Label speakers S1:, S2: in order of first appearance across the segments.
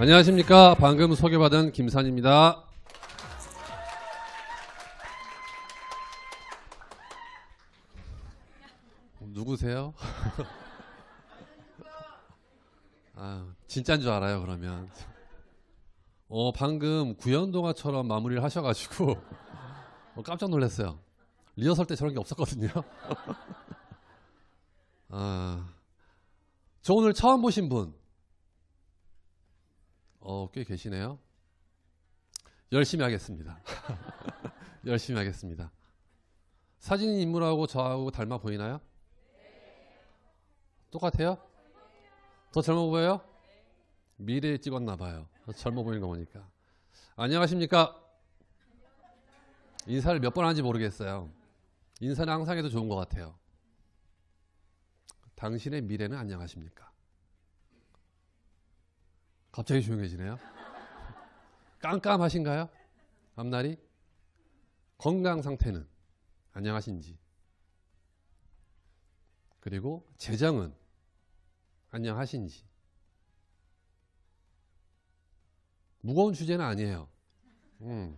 S1: 안녕하십니까. 방금 소개받은 김산입니다. 누구세요? 아, 진짜인 줄 알아요, 그러면. 어, 방금 구연동화처럼 마무리를 하셔가지고 어, 깜짝 놀랐어요. 리허설 때 저런 게 없었거든요. 아, 저 오늘 처음 보신 분, 어, 꽤 계시네요. 열심히 하겠습니다. 열심히 하겠습니다. 사진 인물하고 저하고 닮아 보이나요? 네. 똑같아요? 더 젊어 보여요? 네. 미래에 찍었나 봐요. 젊어 보이는 거 보니까. 안녕하십니까? 인사를 몇 번 하는지 모르겠어요. 인사는 항상 해도 좋은 것 같아요. 당신의 미래는 안녕하십니까? 갑자기 조용해지네요. 깜깜하신가요? 앞날이? 건강 상태는 안녕하신지. 그리고 재정은 안녕하신지. 무거운 주제는 아니에요. 음.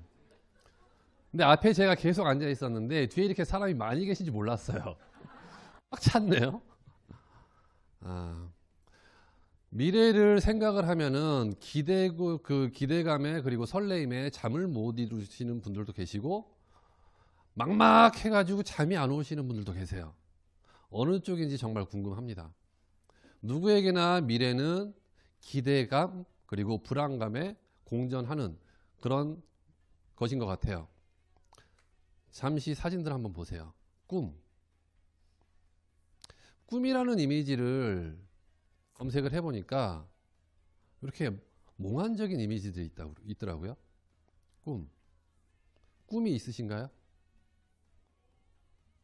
S1: 근데 앞에 제가 계속 앉아 있었는데 뒤에 이렇게 사람이 많이 계신지 몰랐어요. 꽉 찼네요. 아. 미래를 생각을 하면은 기대고 그 기대감에 그리고 설레임에 잠을 못 이루시는 분들도 계시고 막막해 가지고 잠이 안 오시는 분들도 계세요. 어느 쪽인지 정말 궁금합니다. 누구에게나 미래는 기대감 그리고 불안감에 공전하는 그런 것인 것 같아요. 잠시 사진들 한번 보세요. 꿈. 꿈이라는 이미지를 검색을 해보니까 이렇게 몽환적인 이미지들이 있다, 있더라고요. 꿈. 꿈이 있으신가요?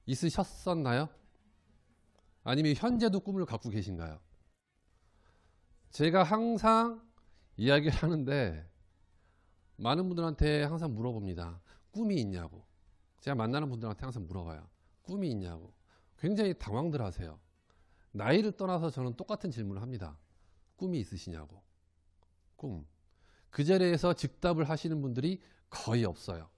S1: 있으셨었나요? 아니면 현재도 꿈을 갖고 계신가요? 제가 항상 이야기를 하는데 많은 분들한테 항상 물어봅니다. 꿈이 있냐고. 제가 만나는 분들한테 항상 물어봐요. 꿈이 있냐고. 굉장히 당황들 하세요. 나이를 떠나서 저는 똑같은 질문을 합니다. 꿈이 있으시냐고. 꿈. 그 자리에서 즉답을 하시는 분들이 거의 없어요.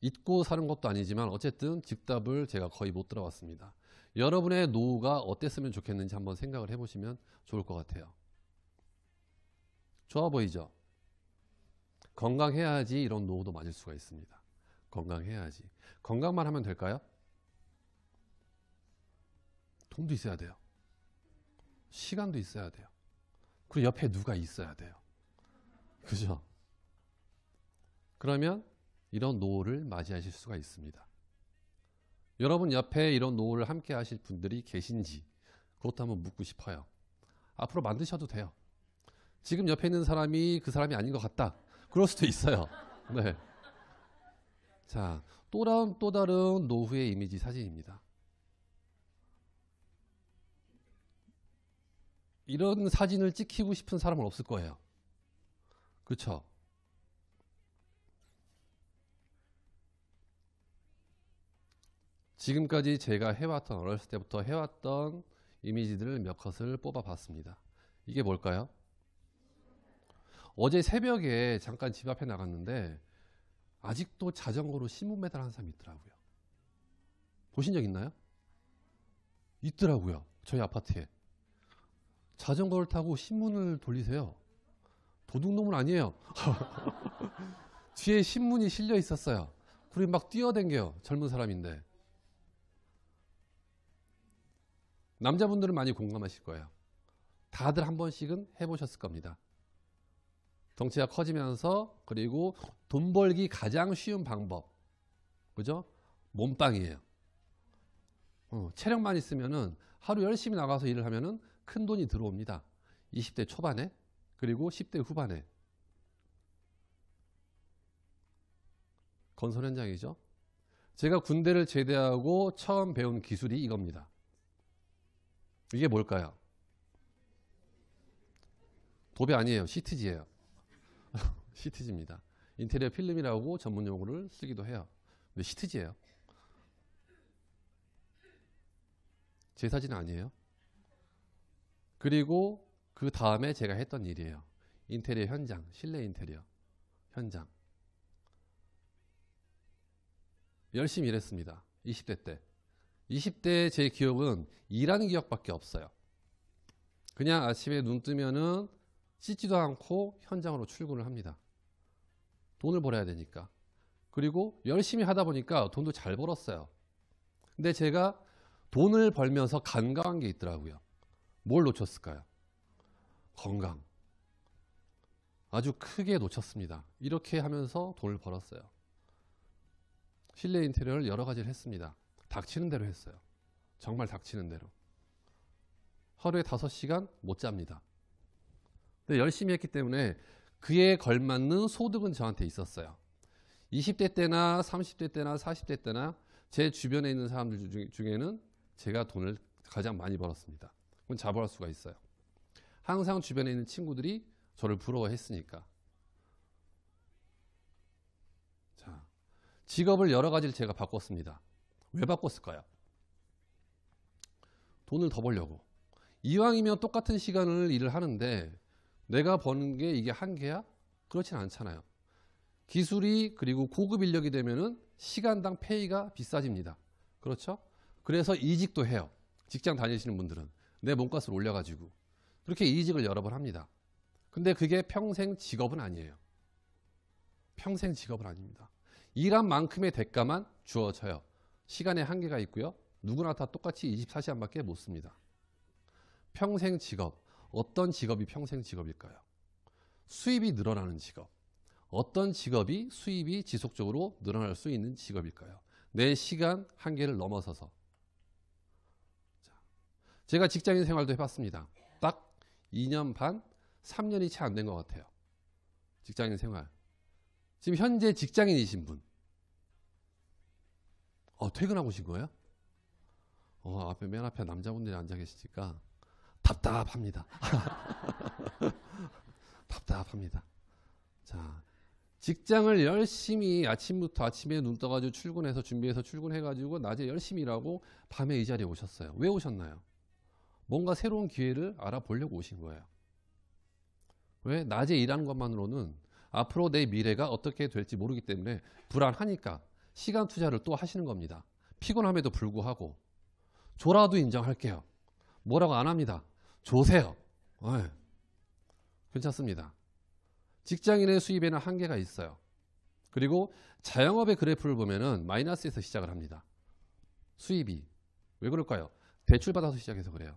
S1: 잊고 사는 것도 아니지만 어쨌든 즉답을 제가 거의 못 들어봤습니다. 여러분의 노후가 어땠으면 좋겠는지 한번 생각을 해보시면 좋을 것 같아요. 좋아 보이죠? 건강해야지 이런 노후도 맞을 수가 있습니다. 건강해야지. 건강만 하면 될까요? 돈도 있어야 돼요. 시간도 있어야 돼요. 그리고 옆에 누가 있어야 돼요. 그죠? 그러면 이런 노후를 맞이하실 수가 있습니다. 여러분 옆에 이런 노후를 함께 하실 분들이 계신지 그것도 한번 묻고 싶어요. 앞으로 만드셔도 돼요. 지금 옆에 있는 사람이 그 사람이 아닌 것 같다. 그럴 수도 있어요. 네. 자, 또 다른 또 다른 노후의 이미지 사진입니다. 이런 사진을 찍히고 싶은 사람은 없을 거예요. 그렇죠? 지금까지 제가 해왔던 어렸을 때부터 해왔던 이미지들을 몇 컷을 뽑아봤습니다. 이게 뭘까요? 어제 새벽에 잠깐 집 앞에 나갔는데 아직도 자전거로 신문 배달하는 사람이 있더라고요. 보신 적 있나요? 있더라고요. 저희 아파트에. 자전거를 타고 신문을 돌리세요. 도둑놈은 아니에요. 뒤에 신문이 실려 있었어요. 그리고 막 뛰어댕겨요. 젊은 사람인데. 남자분들은 많이 공감하실 거예요. 다들 한 번씩은 해보셨을 겁니다. 덩치가 커지면서 그리고 돈 벌기 가장 쉬운 방법. 그죠? 몸빵이에요. 어, 체력만 있으면은 하루 열심히 나가서 일을 하면은 큰 돈이 들어옵니다. 20대 초반에 그리고 10대 후반에 건설 현장이죠. 제가 군대를 제대하고 처음 배운 기술이 이겁니다. 이게 뭘까요? 도배 아니에요. 시트지예요. 시트지입니다. 인테리어 필름이라고 전문 용어를 쓰기도 해요. 근데 시트지예요. 제 사진 아니에요. 그리고 그 다음에 제가 했던 일이에요. 인테리어 현장, 실내 인테리어 현장. 열심히 일했습니다. 20대 때. 20대 제기억은 일하는 기억밖에 없어요. 그냥 아침에 눈 뜨면은 씻지도 않고 현장으로 출근을 합니다. 돈을 벌어야 되니까. 그리고 열심히 하다 보니까 돈도 잘 벌었어요. 근데 제가 돈을 벌면서 간과한 게 있더라고요. 뭘 놓쳤을까요? 건강. 아주 크게 놓쳤습니다. 이렇게 하면서 돈을 벌었어요. 실내 인테리어를 여러 가지를 했습니다. 닥치는 대로 했어요. 정말 닥치는 대로. 하루에 5시간 못 잡니다. 근데 열심히 했기 때문에 그에 걸맞는 소득은 저한테 있었어요. 20대 때나 30대 때나 40대 때나 제 주변에 있는 사람들 중에는 제가 돈을 가장 많이 벌었습니다. 그건 자부할 수가 있어요. 항상 주변에 있는 친구들이 저를 부러워했으니까. 자, 직업을 여러 가지를 제가 바꿨습니다. 왜 바꿨을까요? 돈을 더 벌려고. 이왕이면 똑같은 시간을 일을 하는데 내가 버는 게 이게 한계야? 그렇진 않잖아요. 기술이 그리고 고급 인력이 되면은 시간당 페이가 비싸집니다. 그렇죠? 그래서 이직도 해요. 직장 다니시는 분들은. 내 몸값을 올려가지고 그렇게 이직을 여러 번 합니다. 근데 그게 평생 직업은 아니에요. 평생 직업은 아닙니다. 일한 만큼의 대가만 주어져요. 시간의 한계가 있고요. 누구나 다 똑같이 24시간밖에 못 씁니다. 평생 직업. 어떤 직업이 평생 직업일까요? 수입이 늘어나는 직업. 어떤 직업이 수입이 지속적으로 늘어날 수 있는 직업일까요? 내 시간 한계를 넘어서서 제가 직장인 생활도 해봤습니다. 딱 2년 반, 3년이 채 안 된 것 같아요. 직장인 생활. 지금 현재 직장인이신 분. 어, 퇴근하고 오신 거예요? 어, 앞에 맨 앞에 남자분들이 앉아 계시니까 답답합니다. 답답합니다. 자, 직장을 열심히 아침부터 아침에 눈 떠가지고 출근해서 준비해서 출근해가지고 낮에 열심히 일하고 밤에 이 자리에 오셨어요. 왜 오셨나요? 뭔가 새로운 기회를 알아보려고 오신 거예요. 왜? 낮에 일하는 것만으로는 앞으로 내 미래가 어떻게 될지 모르기 때문에 불안하니까 시간 투자를 또 하시는 겁니다. 피곤함에도 불구하고 조라도 인정할게요. 뭐라고 안 합니다. 조세요. 어이, 예. 괜찮습니다. 직장인의 수입에는 한계가 있어요. 그리고 자영업의 그래프를 보면 마이너스에서 시작을 합니다. 수입이. 왜 그럴까요? 대출받아서 시작해서 그래요.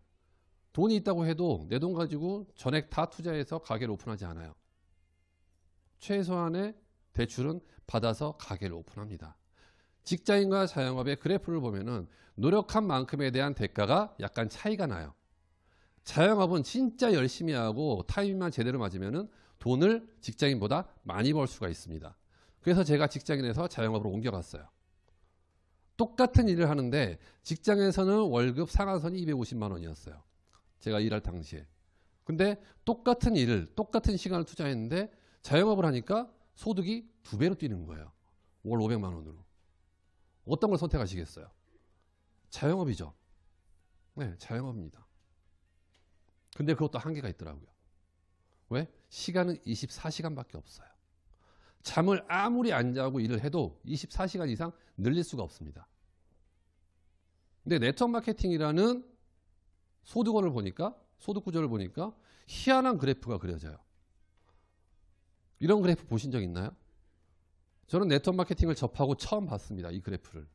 S1: 돈이 있다고 해도 내 돈 가지고 전액 다 투자해서 가게를 오픈하지 않아요. 최소한의 대출은 받아서 가게를 오픈합니다. 직장인과 자영업의 그래프를 보면은 노력한 만큼에 대한 대가가 약간 차이가 나요. 자영업은 진짜 열심히 하고 타이밍만 제대로 맞으면은 돈을 직장인보다 많이 벌 수가 있습니다. 그래서 제가 직장인에서 자영업으로 옮겨갔어요. 똑같은 일을 하는데 직장에서는 월급 상한선이 250만 원이었어요. 제가 일할 당시에. 근데 똑같은 일을 똑같은 시간을 투자했는데 자영업을 하니까 소득이 두 배로 뛰는 거예요. 월 500만 원으로. 어떤 걸 선택하시겠어요? 자영업이죠. 네, 자영업입니다. 근데 그것도 한계가 있더라고요. 왜? 시간은 24시간밖에 없어요. 잠을 아무리 안 자고 일을 해도 24시간 이상 늘릴 수가 없습니다. 근데 네트워크 마케팅이라는 소득원을 보니까 소득 구조를 보니까 희한한 그래프가 그려져요. 이런 그래프 보신 적 있나요? 저는 네트워크 마케팅을 접하고 처음 봤습니다. 이 그래프를.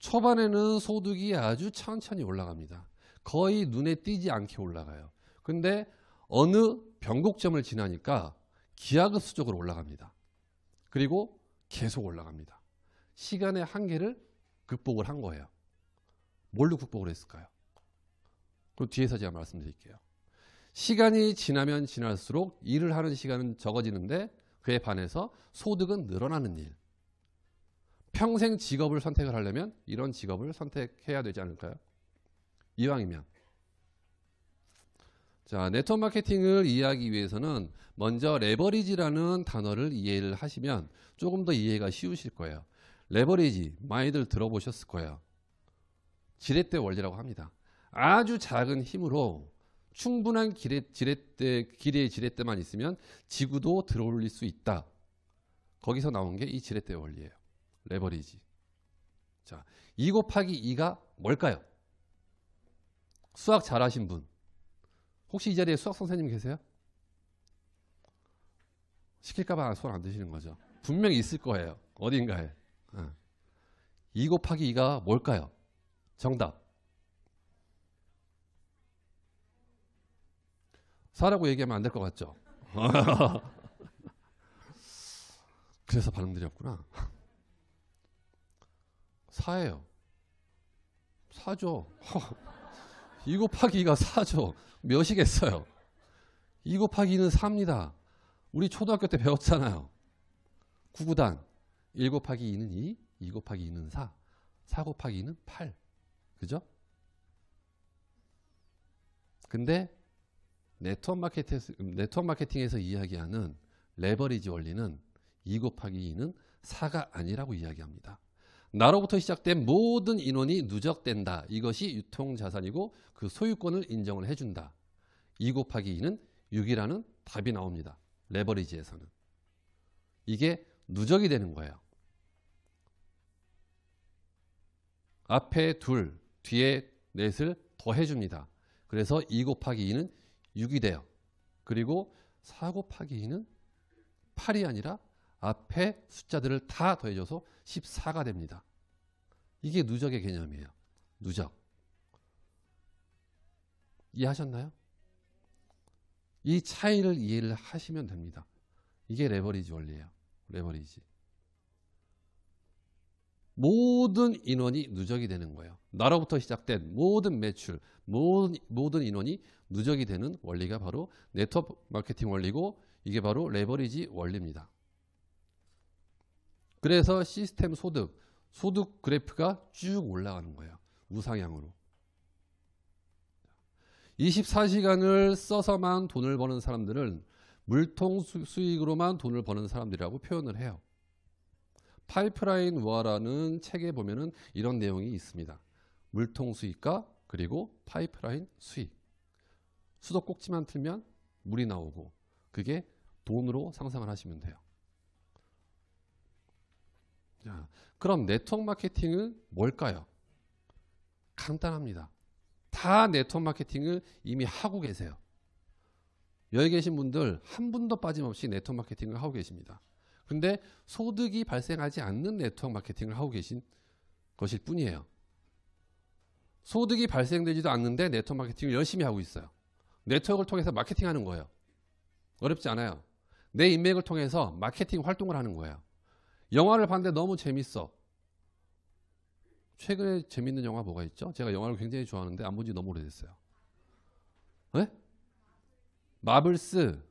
S1: 초반에는 소득이 아주 천천히 올라갑니다. 거의 눈에 띄지 않게 올라가요. 근데 어느 변곡점을 지나니까 기하급수적으로 올라갑니다. 그리고 계속 올라갑니다. 시간의 한계를 극복을 한 거예요. 뭘로 극복을 했을까요? 그 뒤에서 제가 말씀드릴게요. 시간이 지나면 지날수록 일을 하는 시간은 적어지는데 그에 반해서 소득은 늘어나는 일. 평생 직업을 선택을 하려면 이런 직업을 선택해야 되지 않을까요? 이왕이면. 자, 네트워크 마케팅을 이해하기 위해서는 먼저 레버리지라는 단어를 이해를 하시면 조금 더 이해가 쉬우실 거예요. 레버리지, 많이들 들어보셨을 거예요. 지렛대 원리라고 합니다. 아주 작은 힘으로 충분한 길의 지렛대, 길의 지렛대만 있으면 지구도 들어올릴 수 있다. 거기서 나온 게 이 지렛대 원리예요. 레버리지. 자, 2 곱하기 2가 뭘까요? 수학 잘하신 분. 혹시 이 자리에 수학 선생님 계세요? 시킬까봐 손 안 드시는 거죠. 분명히 있을 거예요. 어딘가에. 어. 2 곱하기 2가 뭘까요? 정답. 사라고 얘기하면 안 될 것 같죠? 그래서 반응들이 없구나. 사예요. 사죠. 이 곱하기 2가 사죠. 몇이겠어요? 이 곱하기 2는 3입니다. 우리 초등학교 때 배웠잖아요. 9구단1 곱하기 2는 2, 2 곱하기 2는 4, 4 곱하기 2는 8. 그죠? 근데 네트워크, 마케팅에서, 네트워크 마케팅에서 이야기하는 레버리지 원리는 2 곱하기 2는 4가 아니라고 이야기합니다. 나로부터 시작된 모든 인원이 누적된다. 이것이 유통자산이고 그 소유권을 인정을 해준다. 2 곱하기 2는 6이라는 답이 나옵니다. 레버리지에서는. 이게 누적이 되는 거예요. 앞에 둘, 뒤에 넷을 더해줍니다. 그래서 2 곱하기 2는 6이 돼요. 그리고 사고 파기 2는 8이 아니라 앞에 숫자들을 다 더해줘서 14가 됩니다. 이게 누적의 개념이에요. 누적. 이해하셨나요? 이 차이를 이해를 하시면 됩니다. 이게 레버리지 원리예요. 레버리지. 모든 인원이 누적이 되는 거예요. 나로부터 시작된 모든 매출, 모든, 모든 인원이 누적이 되는 원리가 바로 네트워크 마케팅 원리고 이게 바로 레버리지 원리입니다. 그래서 시스템 소득, 소득 그래프가 쭉 올라가는 거예요. 우상향으로. 24시간을 써서만 돈을 버는 사람들은 물통 수익으로만 돈을 버는 사람들이라고 표현을 해요. 파이프라인 우아라는 책에 보면은 이런 내용이 있습니다. 물통 수익과 그리고 파이프라인 수익. 수도 꼭지만 틀면 물이 나오고 그게 돈으로 상상을 하시면 돼요. 자, 그럼 네트워크 마케팅은 뭘까요? 간단합니다. 다 네트워크 마케팅을 이미 하고 계세요. 여기 계신 분들 한 분도 빠짐없이 네트워크 마케팅을 하고 계십니다. 근데 소득이 발생하지 않는 네트워크 마케팅을 하고 계신 것일 뿐이에요. 소득이 발생되지도 않는데 네트워크 마케팅을 열심히 하고 있어요. 네트워크를 통해서 마케팅하는 거예요. 어렵지 않아요. 내 인맥을 통해서 마케팅 활동을 하는 거예요. 영화를 봤는데 너무 재밌어. 최근에 재밌는 영화 뭐가 있죠? 제가 영화를 굉장히 좋아하는데 안 본 지 너무 오래됐어요. 네? 마블스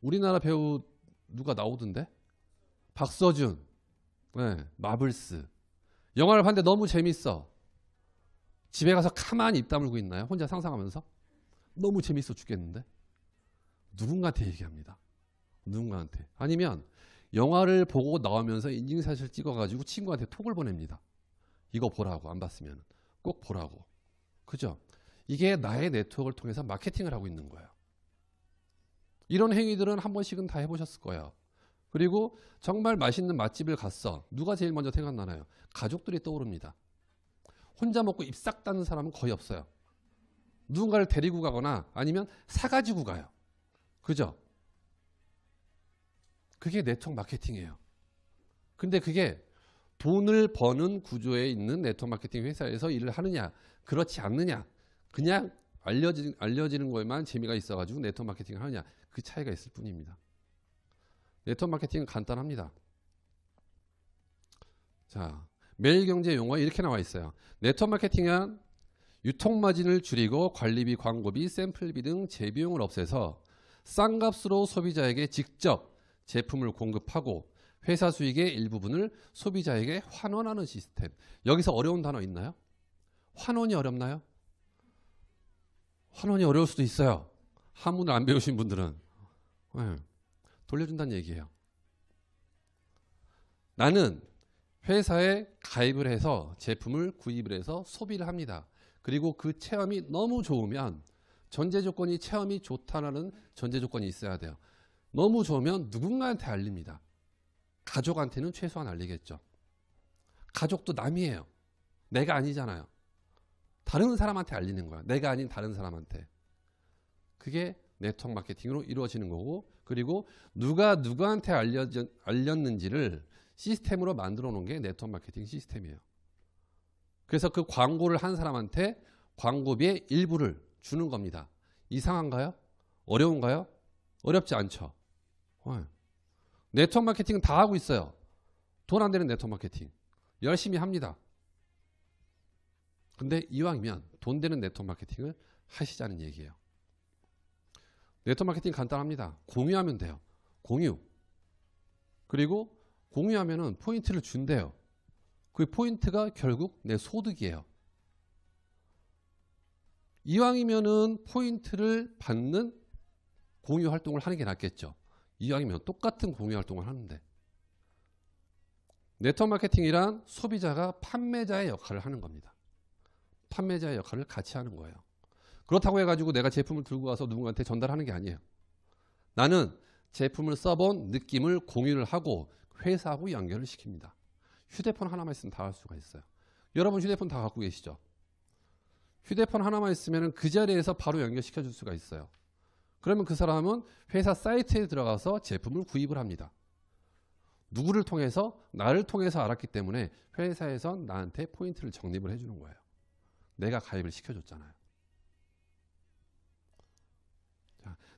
S1: 우리나라 배우 누가 나오던데? 박서준, 네, 마블스. 영화를 봤는데 너무 재밌어. 집에 가서 가만히 입 다물고 있나요? 혼자 상상하면서? 너무 재밌어 죽겠는데? 누군가한테 얘기합니다. 누군가한테. 아니면 영화를 보고 나오면서 인증샷을 찍어가지고 친구한테 톡을 보냅니다. 이거 보라고 안 봤으면 꼭 보라고. 그죠? 이게 나의 네트워크를 통해서 마케팅을 하고 있는 거예요. 이런 행위들은 한 번씩은 다 해보셨을 거예요. 그리고 정말 맛있는 맛집을 갔어. 누가 제일 먼저 생각나나요? 가족들이 떠오릅니다. 혼자 먹고 입싹 따는 사람은 거의 없어요. 누군가를 데리고 가거나 아니면 사가지고 가요. 그죠? 그게 네트워크 마케팅이에요. 근데 그게 돈을 버는 구조에 있는 네트워크 마케팅 회사에서 일을 하느냐, 그렇지 않느냐, 그냥 알려지, 알려지는 거에만 재미가 있어가지고 네트워크 마케팅을 하느냐. 그 차이가 있을 뿐입니다. 네트워크 마케팅은 간단합니다. 자, 매일경제 용어 이렇게 나와 있어요. 네트워크 마케팅은 유통 마진을 줄이고 관리비, 광고비, 샘플비 등 재비용을 없애서 싼 값으로 소비자에게 직접 제품을 공급하고 회사 수익의 일부분을 소비자에게 환원하는 시스템. 여기서 어려운 단어 있나요? 환원이 어렵나요? 환원이 어려울 수도 있어요. 한문을 안 배우신 분들은. 네. 돌려준다는 얘기예요. 나는 회사에 가입을 해서 제품을 구입을 해서 소비를 합니다. 그리고 그 체험이 너무 좋으면 전제 조건이 체험이 좋다라는 전제 조건이 있어야 돼요. 너무 좋으면 누군가한테 알립니다. 가족한테는 최소한 알리겠죠. 가족도 남이에요. 내가 아니잖아요. 다른 사람한테 알리는 거야. 내가 아닌 다른 사람한테. 그게 네트워크 마케팅으로 이루어지는 거고 그리고 누가 누구한테 알려 진 알렸는지를 시스템으로 만들어 놓은 게 네트워크 마케팅 시스템이에요. 그래서 그 광고를 한 사람한테 광고비의 일부를 주는 겁니다. 이상한가요? 어려운가요? 어렵지 않죠. 네트워크 마케팅은 다 하고 있어요. 돈 안 되는 네트워크 마케팅. 열심히 합니다. 근데 이왕이면 돈 되는 네트워크 마케팅을 하시자는 얘기예요. 네트워크 마케팅 간단합니다. 공유하면 돼요. 공유. 그리고 공유하면은 포인트를 준대요. 그 포인트가 결국 내 소득이에요. 이왕이면은 포인트를 받는 공유 활동을 하는 게 낫겠죠. 이왕이면 똑같은 공유 활동을 하는데. 네트워크 마케팅이란 소비자가 판매자의 역할을 하는 겁니다. 판매자의 역할을 같이 하는 거예요. 그렇다고 해가지고 내가 제품을 들고 와서 누군가한테 전달하는 게 아니에요. 나는 제품을 써본 느낌을 공유를 하고 회사하고 연결을 시킵니다. 휴대폰 하나만 있으면 다 할 수가 있어요. 여러분 휴대폰 다 갖고 계시죠? 휴대폰 하나만 있으면 그 자리에서 바로 연결시켜 줄 수가 있어요. 그러면 그 사람은 회사 사이트에 들어가서 제품을 구입을 합니다. 누구를 통해서? 나를 통해서 알았기 때문에 회사에서 나한테 포인트를 적립을 해주는 거예요. 내가 가입을 시켜줬잖아요.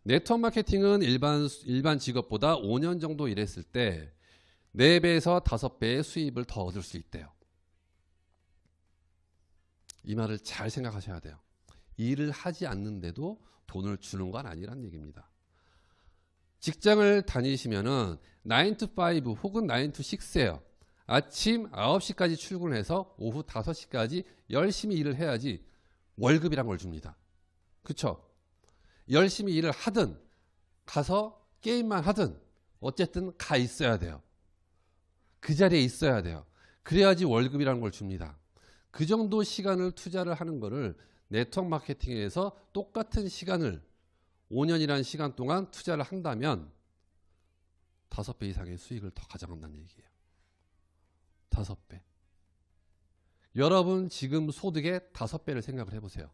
S1: 네트워크 마케팅은 일반 일반 직업보다 5년 정도 일했을 때 4배에서 5배의 수입을 더 얻을 수 있대요. 이 말을 잘 생각하셔야 돼요. 일을 하지 않는데도 돈을 주는 건 아니란 얘기입니다. 직장을 다니시면은 9 to 5 혹은 9 to 6예요. 아침 9시까지 출근해서 오후 5시까지 열심히 일을 해야지 월급이란 걸 줍니다. 그쵸? 열심히 일을 하든 가서 게임만 하든 어쨌든 가 있어야 돼요. 그 자리에 있어야 돼요. 그래야지 월급이라는 걸 줍니다. 그 정도 시간을 투자를 하는 거를 네트워크 마케팅에서 똑같은 시간을 5년이라는 시간 동안 투자를 한다면 5배 이상의 수익을 더 가져간다는 얘기예요. 5배. 여러분 지금 소득의 5배를 생각을 해보세요.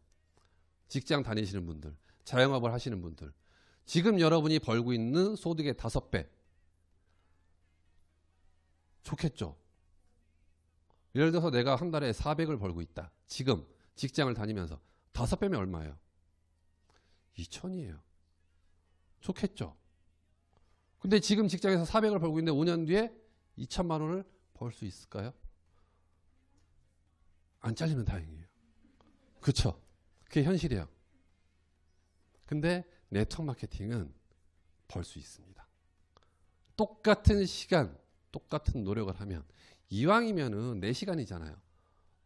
S1: 직장 다니시는 분들. 자영업을 하시는 분들 지금 여러분이 벌고 있는 소득의 5배 좋겠죠. 예를 들어서 내가 한 달에 400을 벌고 있다. 지금 직장을 다니면서 5배면 얼마예요? 2천이에요. 좋겠죠. 근데 지금 직장에서 400을 벌고 있는데 5년 뒤에 2천만 원을 벌 수 있을까요? 안 잘리면 다행이에요. 그쵸? 그게 현실이에요. 근데 네트워크 마케팅은 벌 수 있습니다. 똑같은 시간, 똑같은 노력을 하면 이왕이면은 내 시간이잖아요.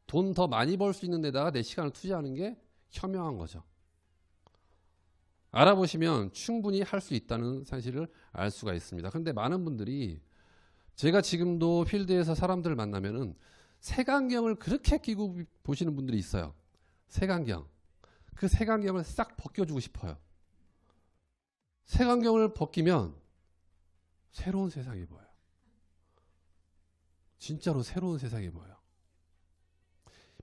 S1: 돈 더 많이 벌 수 있는 데다가 내 시간을 투자하는 게 현명한 거죠. 알아보시면 충분히 할 수 있다는 사실을 알 수가 있습니다. 근데 많은 분들이 제가 지금도 필드에서 사람들을 만나면은 색안경을 그렇게 끼고 보시는 분들이 있어요. 색안경. 그 색안경을 싹 벗겨주고 싶어요. 색안경을 벗기면 새로운 세상이 보여요. 진짜로 새로운 세상이 보여요.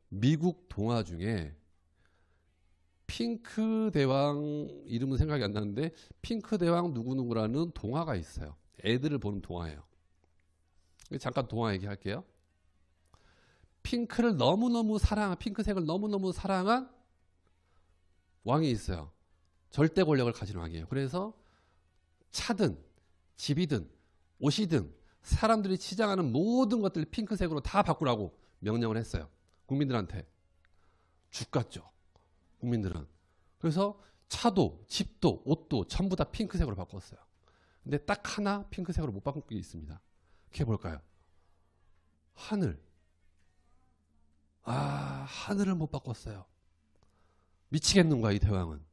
S1: 미국 동화 중에 핑크 대왕 이름은 생각이 안 나는데 핑크 대왕 누구누구라는 동화가 있어요. 애들을 보는 동화예요. 잠깐 동화 얘기할게요. 핑크를 너무너무 사랑한 핑크색을 너무너무 사랑한 왕이 있어요. 절대 권력을 가진 왕이에요. 그래서 차든 집이든 옷이든 사람들이 치장하는 모든 것들을 핑크색으로 다 바꾸라고 명령을 했어요. 국민들한테. 죽같죠. 국민들은. 그래서 차도 집도 옷도 전부 다 핑크색으로 바꿨어요. 근데 딱 하나 핑크색으로 못 바꾼 게 있습니다. 그게 볼까요 하늘. 아, 하늘을 못 바꿨어요. 미치겠는가 이 대왕은.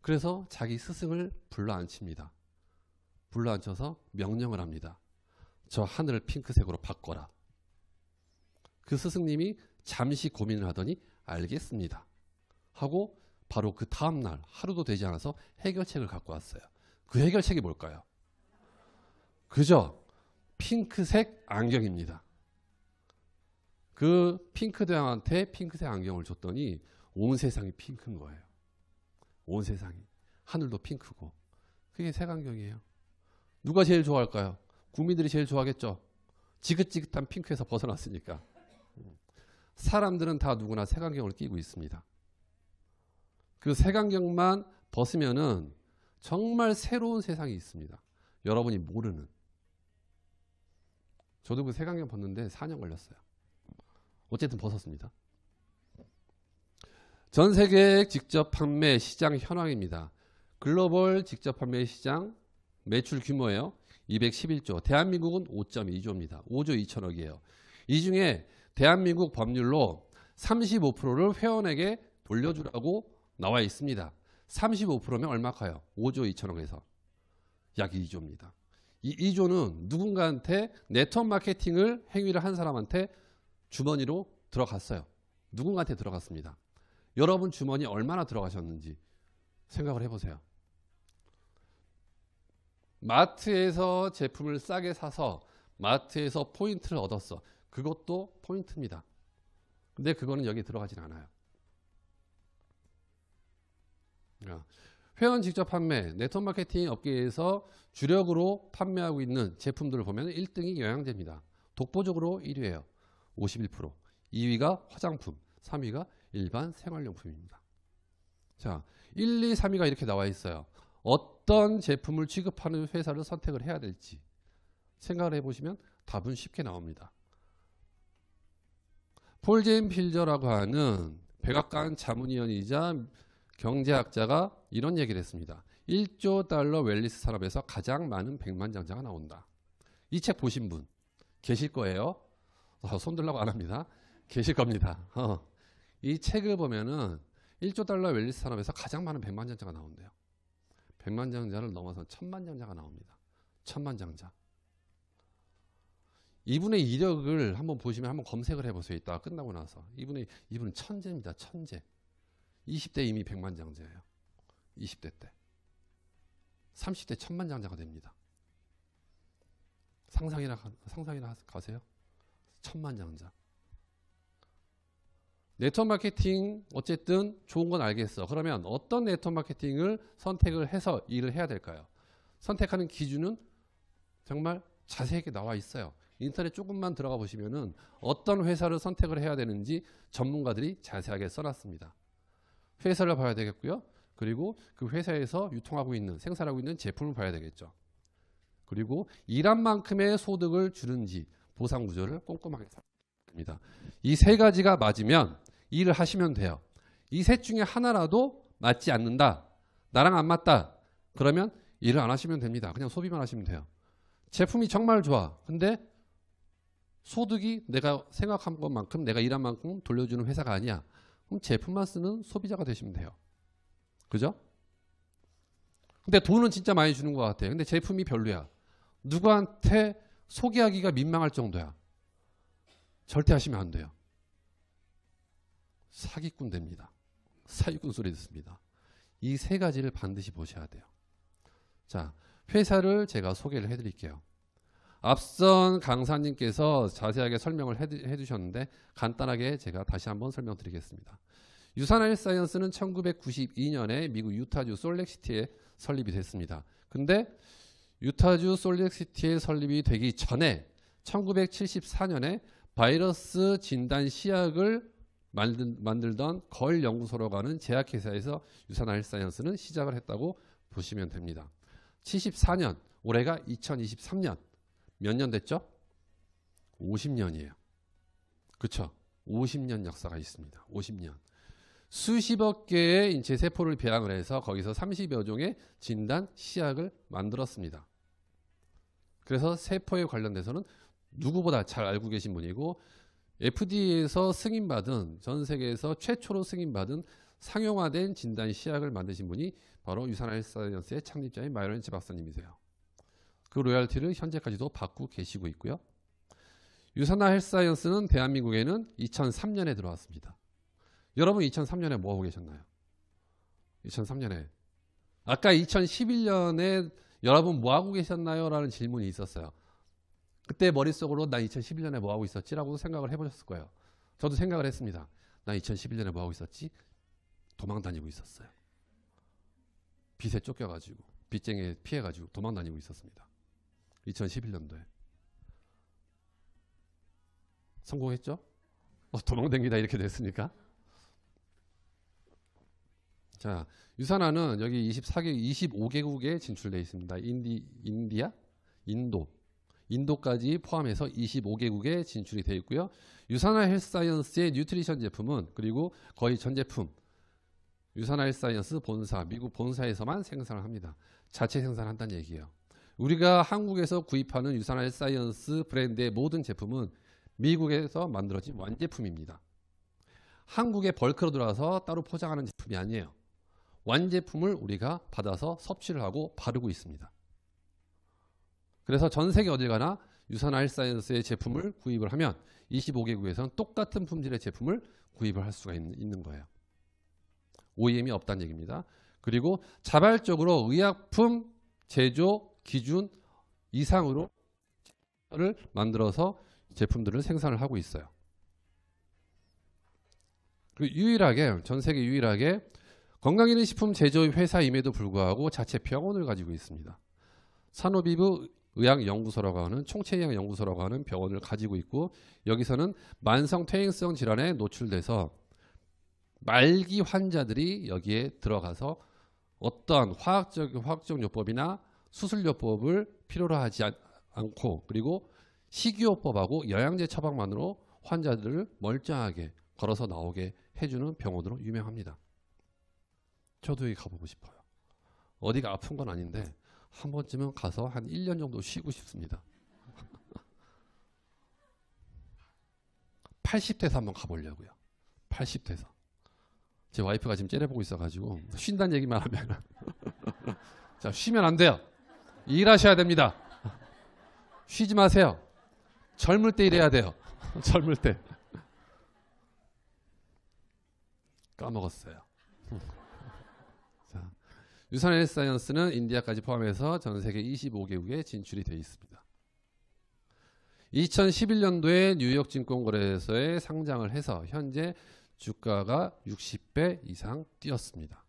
S1: 그래서 자기 스승을 불러 앉힙니다. 불러 앉혀서 명령을 합니다. 저 하늘을 핑크색으로 바꿔라. 그 스승님이 잠시 고민을 하더니 알겠습니다. 하고 바로 그 다음날 하루도 되지 않아서 해결책을 갖고 왔어요. 그 해결책이 뭘까요? 그저 핑크색 안경입니다. 그 핑크 대왕한테 핑크색 안경을 줬더니 온 세상이 핑크인 거예요. 온 세상이. 하늘도 핑크고. 그게 색안경이에요. 누가 제일 좋아할까요? 국민들이 제일 좋아하겠죠. 지긋지긋한 핑크에서 벗어났으니까. 사람들은 다 누구나 색안경을 끼고 있습니다. 그 색안경만 벗으면은 정말 새로운 세상이 있습니다. 여러분이 모르는. 저도 그 색안경 벗는데 4년 걸렸어요. 어쨌든 벗었습니다. 전 세계 직접 판매 시장 현황입니다. 글로벌 직접 판매 시장 매출 규모예요. 211조. 대한민국은 5.2조입니다. 5조 2천억이에요. 이 중에 대한민국 법률로 35%를 회원에게 돌려주라고 나와 있습니다. 35%면 얼마가요? 5조 2천억에서 약 2조입니다. 이 2조는 누군가한테 네트워크 마케팅을 행위를 한 사람한테 주머니로 들어갔어요. 누군가한테 들어갔습니다. 여러분 주머니 얼마나 들어가셨는지 생각을 해보세요. 마트에서 제품을 싸게 사서 마트에서 포인트를 얻었어. 그것도 포인트입니다. 근데 그거는 여기 들어가진 않아요. 아, 회원 직접 판매, 네트워크 마케팅 업계에서 주력으로 판매하고 있는 제품들을 보면 1등이 영양제입니다. 독보적으로 1위예요. 51%, 2위가 화장품, 3위가 일반 생활용품입니다. 자, 1, 2, 3위가 이렇게 나와 있어요. 어떤 제품을 취급하는 회사를 선택을 해야 될지 생각을 해보시면 답은 쉽게 나옵니다. 폴 제임 필저라고 하는 백악관 자문위원이자 경제학자가 이런 얘기를 했습니다. 1조 달러 웰리스 산업에서 가장 많은 백만장자가 나온다. 이 책 보신 분 계실 거예요. 어, 손들라고 안 합니다. 계실 겁니다. 어. 이 책을 보면은 1조 달러 웰리스 산업에서 가장 많은 100만 장자가 나온대요. 100만 장자를 넘어서 1000만 장자가 나옵니다. 1000만 장자. 이분의 이력을 한번 보시면 한번 검색을 해보세요. 이따 끝나고 나서. 이분의, 이분은 천재입니다. 천재. 20대 이미 100만 장자예요. 20대 때. 30대 1000만 장자가 됩니다. 상상이나, 상상이나 가세요? 천만장자. 네트워크 마케팅 어쨌든 좋은 건 알겠어. 그러면 어떤 네트워크 마케팅을 선택을 해서 일을 해야 될까요? 선택하는 기준은 정말 자세하게 나와 있어요. 인터넷 조금만 들어가 보시면은 어떤 회사를 선택을 해야 되는지 전문가들이 자세하게 써놨습니다. 회사를 봐야 되겠고요. 그리고 그 회사에서 유통하고 있는 생산하고 있는 제품을 봐야 되겠죠. 그리고 일한 만큼의 소득을 주는지 보상 구조를 꼼꼼하게 삽니다이 세 가지가 맞으면 일을 하시면 돼요. 이 셋 중에 하나라도 맞지 않는다. 나랑 안 맞다. 그러면 일을 안 하시면 됩니다. 그냥 소비만 하시면 돼요. 제품이 정말 좋아. 근데 소득이 내가 생각한 것만큼 내가 일한 만큼 돌려주는 회사가 아니야. 그럼 제품만 쓰는 소비자가 되시면 돼요. 그죠? 근데 돈은 진짜 많이 주는 것 같아요. 근데 제품이 별로야. 누구한테 소개하기가 민망할 정도야. 절대 하시면 안 돼요. 사기꾼 됩니다. 사기꾼 소리 듣습니다. 이 세 가지를 반드시 보셔야 돼요. 자, 회사를 제가 소개를 해드릴게요. 앞선 강사님께서 자세하게 설명을 해주셨는데 간단하게 제가 다시 한번 설명드리겠습니다. 유산알 사이언스는 1992년에 미국 유타주 솔렉시티에 설립이 됐습니다. 근데 유타주 솔렉시티의 설립이 되기 전에 1974년에 바이러스 진단 시약을 만든, 만들던 걸연구소로가는 제약회사에서 유산 알사이언스는 시작을 했다고 보시면 됩니다. 74년, 올해가 2023년. 몇 년 됐죠? 50년이에요. 그쵸? 50년 역사가 있습니다. 50년. 수십억 개의 인체 세포를 배양을 해서 거기서 30여 종의 진단 시약을 만들었습니다. 그래서 세포에 관련돼서는 누구보다 잘 알고 계신 분이고 FDA에서 승인받은 전 세계에서 최초로 승인받은 상용화된 진단 시약을 만드신 분이 바로 유산헬스사이언스의 창립자인 마이런치 박사님이세요. 그로얄티를 현재까지도 받고 계시고 있고요. 유산화 헬스사이언스는 대한민국에는 2003년에 들어왔습니다. 여러분 2003년에 뭐하고 계셨나요? 2003년에 아까 2011년에 여러분 뭐하고 계셨나요? 라는 질문이 있었어요. 그때 머릿속으로 난 2011년에 뭐하고 있었지? 라고 생각을 해보셨을 거예요. 저도 생각을 했습니다. 난 2011년에 뭐하고 있었지? 도망 다니고 있었어요. 빚에 쫓겨가지고, 빚쟁이에 피해가지고 도망 다니고 있었습니다. 2011년도에. 성공했죠? 어, 도망 댕기다 이렇게 됐으니까. 자, 유산화는 여기 24개, 25개국에 진출돼 있습니다. 인디, 인디아, 인도, 인도까지 포함해서 25개국에 진출이 되어 있고요. 유산화 헬스사이언스의 뉴트리션 제품은 그리고 거의 전 제품 유산화 헬스사이언스 본사, 미국 본사에서만 생산을 합니다. 자체 생산한다는 얘기예요. 우리가 한국에서 구입하는 유산화 헬스사이언스 브랜드의 모든 제품은 미국에서 만들어진 완제품입니다. 한국에 벌크로 들어와서 따로 포장하는 제품이 아니에요. 완제품을 우리가 받아서 섭취를 하고 바르고 있습니다. 그래서 전 세계 어딜 가나 유산 알사이언스의 제품을 구입을 하면 25개국에서는 똑같은 품질의 제품을 구입을 할 수가 있는, 거예요. OEM이 없다는 얘기입니다. 그리고 자발적으로 의약품 제조 기준 이상으로 를 만들어서 제품들을 생산을 하고 있어요. 그리고 유일하게 전 세계 유일하게 건강기능 식품 제조 회사임에도 불구하고 자체 병원을 가지고 있습니다. 산업이부 의학연구소라고 하는 총체의학연구소라고 하는 병원을 가지고 있고 여기서는 만성 퇴행성 질환에 노출돼서 말기 환자들이 여기에 들어가서 어떠한 화학적 화학적 요법이나 수술 요법을 필요로 하지 않, 않고 그리고 식이요법하고 영양제 처방만으로 환자들을 멀쩡하게 걸어서 나오게 해주는 병원으로 유명합니다. 저도 여기 가보고 싶어요. 어디가 아픈 건 아닌데 네. 한 번쯤은 가서 한 1년 정도 쉬고 싶습니다. 80대에서 한번 가보려고요. 80대에서. 제 와이프가 지금 째려보고 있어가지고 쉰다는 얘기만 하면 자 쉬면 안 돼요. 일하셔야 됩니다. 쉬지 마세요. 젊을 때 일해야 돼요. 젊을 때. 까먹었어요. 음. 유산의 사이언스는 인디아까지 포함해서 전 세계 25개국에 진출이 되어 있습니다. 2011년도에 뉴욕 증권거래소에 상장을 해서 현재 주가가 60배 이상 뛰었습니다.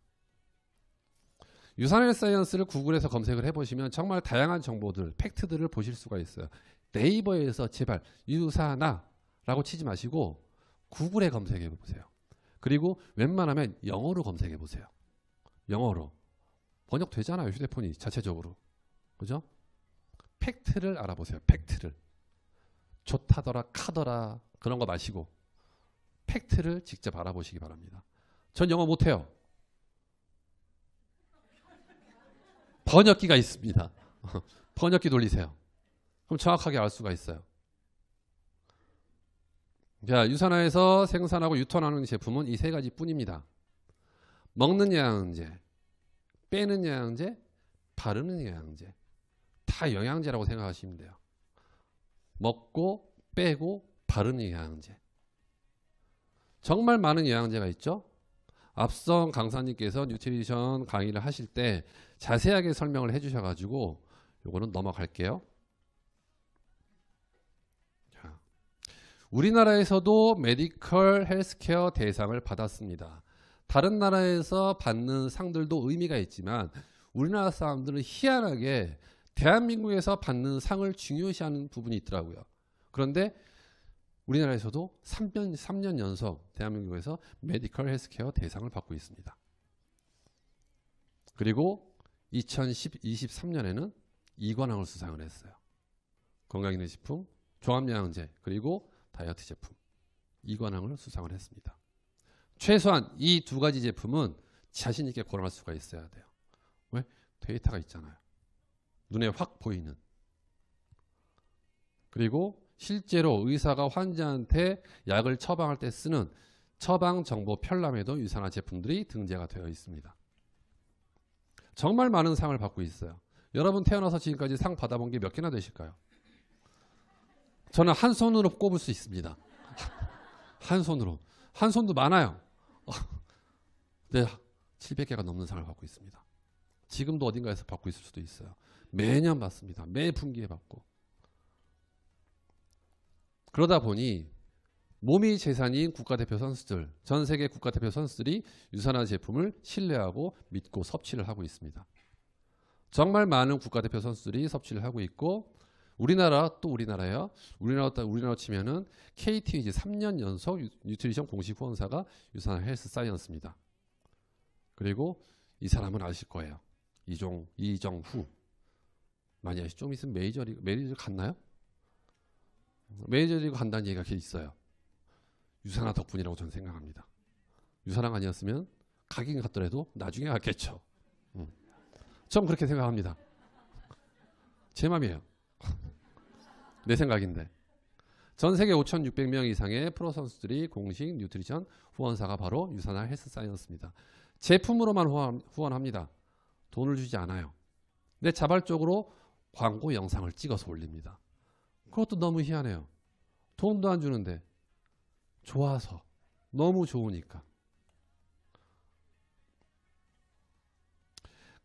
S1: 유산의 사이언스를 구글에서 검색을 해보시면 정말 다양한 정보들, 팩트들을 보실 수가 있어요. 네이버에서 제발 유산아라고 치지 마시고 구글에 검색해 보세요. 그리고 웬만하면 영어로 검색해 보세요. 영어로. 번역되잖아요. 휴대폰이 자체적으로. 그죠? 팩트를 알아보세요. 팩트를. 좋다더라, 카더라 그런 거 마시고 팩트를 직접 알아보시기 바랍니다. 전 영어 못해요. 번역기가 있습니다. 번역기 돌리세요. 그럼 정확하게 알 수가 있어요. 자, 유산화에서 생산하고 유통하는 제품은 이 세 가지 뿐입니다. 먹는 영양제, 빼는 영양제, 바르는 영양제. 다 영양제라고 생각하시면 돼요. 먹고 빼고 바르는 영양제. 정말 많은 영양제가 있죠. 앞선 강사님께서 뉴트리션 강의를 하실 때 자세하게 설명을 해주셔가지고 요거는 넘어갈게요. 우리나라에서도 메디컬 헬스케어 대상을 받았습니다. 다른 나라에서 받는 상들도 의미가 있지만 우리나라 사람들은 희한하게 대한민국에서 받는 상을 중요시하는 부분이 있더라고요. 그런데 우리나라에서도 3년, 3년 연속 대한민국에서 메디컬 헬스케어 대상을 받고 있습니다. 그리고 2023년에는 이관왕을 수상을 했어요. 건강기능식품, 종합영양제, 그리고 다이어트 제품 이관왕을 수상을 했습니다. 최소한 이 두 가지 제품은 자신 있게 고려할 수가 있어야 돼요. 왜? 데이터가 있잖아요. 눈에 확 보이는. 그리고 실제로 의사가 환자한테 약을 처방할 때 쓰는 처방 정보 편람에도 유산화 제품들이 등재가 되어 있습니다. 정말 많은 상을 받고 있어요. 여러분 태어나서 지금까지 상 받아본 게 몇 개나 되실까요? 저는 한 손으로 꼽을 수 있습니다. 한 손으로. 한 손도 많아요. 네, 700개가 넘는 상을 받고 있습니다. 지금도 어딘가에서 받고 있을 수도 있어요. 매년 받습니다. 매 분기에 받고. 그러다 보니 몸이 재산인 국가대표 선수들, 전 세계 국가대표 선수들이 유산화 제품을 신뢰하고 믿고 섭취를 하고 있습니다. 정말 많은 국가대표 선수들이 섭취를 하고 있고 우리나라 또 우리나라야. 우리나라 딱 우리나라 치면은 KT 이제 3년 연속 유, 트리션 공식 후원사가 유산 헬스 사이언스입니다. 그리고 이 사람은 아실 거예요. 이종 이정후 많이 아시. 좀 있으면 메이저리그 메이저리그 갔나요? 메이저리그 간다는 얘기가 계속 있어요. 유산화 덕분이라고 저는 생각합니다. 유산화가 아니었으면 가긴 갔더라도 나중에 갔겠죠. 음. 전 그렇게 생각합니다. 제 맘이에요. 내 생각인데. 전 세계 5,600명 이상의 프로 선수들이 공식 뉴트리션 후원사가 바로 유산화 헬스 사이언스입니다. 제품으로만 후원, 합니다 돈을 주지 않아요. 내 자발적으로 광고 영상을 찍어서 올립니다. 그것도 너무 희한해요. 돈도 안 주는데 좋아서 너무 좋으니까.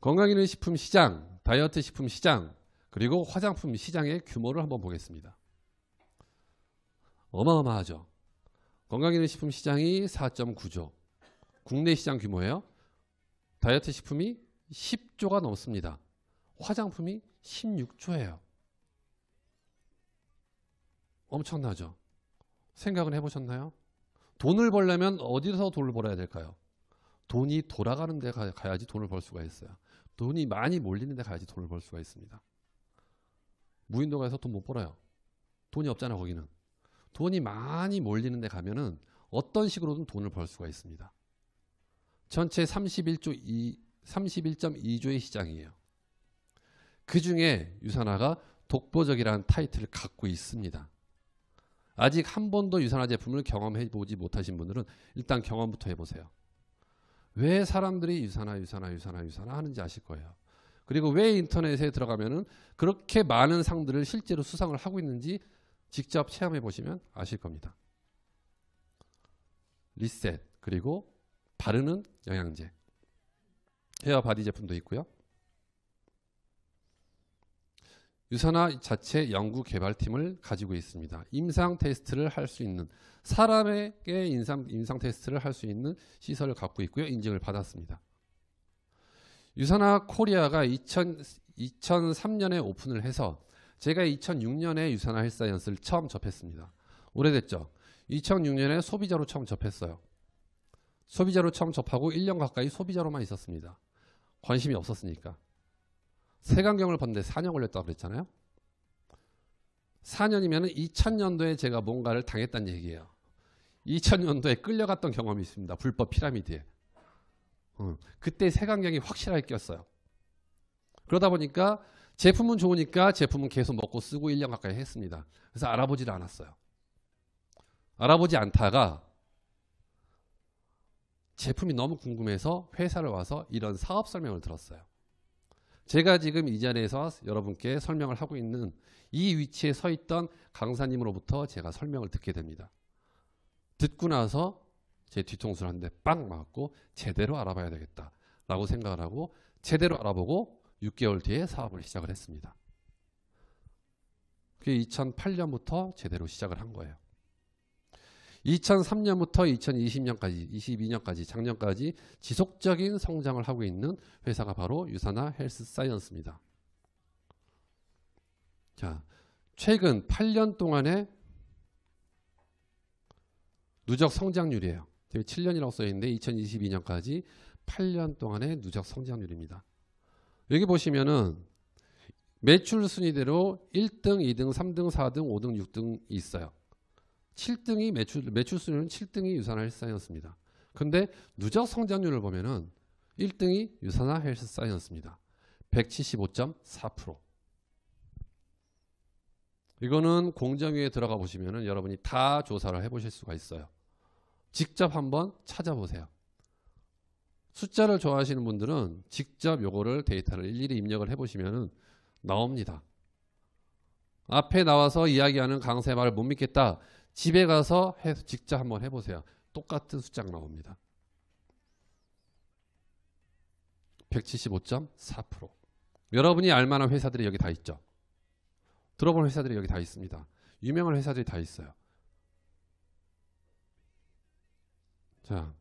S1: 건강기능식품 시장, 다이어트 식품 시장, 그리고 화장품 시장의 규모를 한번 보겠습니다. 어마어마하죠. 건강기능식품 시장이 4.9조, 국내 시장 규모예요. 다이어트 식품이 10조가 넘습니다. 화장품이 16조예요. 엄청나죠. 생각은 해보셨나요? 돈을 벌려면 어디서 돈을 벌어야 될까요? 돈이 돌아가는 데 가야지 돈을 벌 수가 있어요. 돈이 많이 몰리는 데 가야지 돈을 벌 수가 있습니다. 무인도 가서 돈 못 벌어요. 돈이 없잖아 거기는. 돈이 많이 몰리는 데 가면은 어떤 식으로든 돈을 벌 수가 있습니다. 전체 31조 2, 31.2조의 시장이에요. 그 중에 유산화가 독보적이라는 타이틀을 갖고 있습니다. 아직 한 번도 유산화 제품을 경험해 보지 못하신 분들은 일단 경험부터 해보세요. 왜 사람들이 유산화, 유산화, 유산화, 유산화 하는지 아실 거예요. 그리고 왜 인터넷에 들어가면은 그렇게 많은 상들을 실제로 수상을 하고 있는지 직접 체험해 보시면 아실 겁니다. 리셋 그리고 바르는 영양제 헤어 바디 제품도 있고요. 유산화 자체 연구 개발팀을 가지고 있습니다. 임상 테스트를 할 수 있는 사람에게 임상, 임상 테스트를 할 수 있는 시설을 갖고 있고요. 인증을 받았습니다. 유산화 코리아가 2000, 2003년에 오픈을 해서 제가 2006년에 유산화 헬사이언스를 처음 접했습니다. 오래됐죠. 2006년에 소비자로 처음 접했어요. 소비자로 처음 접하고 1년 가까이 소비자로만 있었습니다. 관심이 없었으니까. 세간경을 봤는데 4년 걸렸다고 그랬잖아요. 4년이면 2000년도에 제가 뭔가를 당했다는 얘기예요. 2000년도에 끌려갔던 경험이 있습니다. 불법 피라미드에. 그때 색안경이 확실하게 꼈어요. 그러다 보니까 제품은 좋으니까 제품은 계속 먹고 쓰고 1년 가까이 했습니다. 그래서 알아보지를 않았어요. 알아보지 않다가 제품이 너무 궁금해서 회사를 와서 이런 사업 설명을 들었어요. 제가 지금 이 자리에서 여러분께 설명을 하고 있는 이 위치에 서 있던 강사님으로부터 제가 설명을 듣게 됩니다. 듣고 나서 제 뒤통수를 한 대빵 맞고 제대로 알아봐야 되겠다 라고 생각을 하고 제대로 알아보고 6개월 뒤에 사업을 시작을 했습니다. 그게 2008년부터 제대로 시작을 한 거예요. 2003년부터 2020년까지 22년까지 작년까지 지속적인 성장을 하고 있는 회사가 바로 유사나 헬스 사이언스입니다. 자, 최근 8년 동안의 누적 성장률이에요. 지금 7년이라고 써 있는데 2022년까지 8년 동안의 누적 성장률입니다. 여기 보시면은 매출 순위대로 1등, 2등, 3등, 4등, 5등, 6등 있어요. 7등이 매출 매출 순위는 7등이 유산화 헬스 사이언스입니다. 근데 누적 성장률을 보면은 1등이 유산화 헬스 사이언스입니다. 175.4%. 이거는 공정위에 들어가 보시면은 여러분이 다 조사를 해 보실 수가 있어요. 직접 한번 찾아보세요. 숫자를 좋아하시는 분들은 직접 요거를 데이터를 일일이 입력을 해보시면 나옵니다. 앞에 나와서 이야기하는 강세 말을 못 믿겠다. 집에 가서 해서 직접 한번 해보세요. 똑같은 숫자가 나옵니다. 175.4% 여러분이 알만한 회사들이 여기 다 있죠. 들어본 회사들이 여기 다 있습니다. 유명한 회사들이 다 있어요. 자,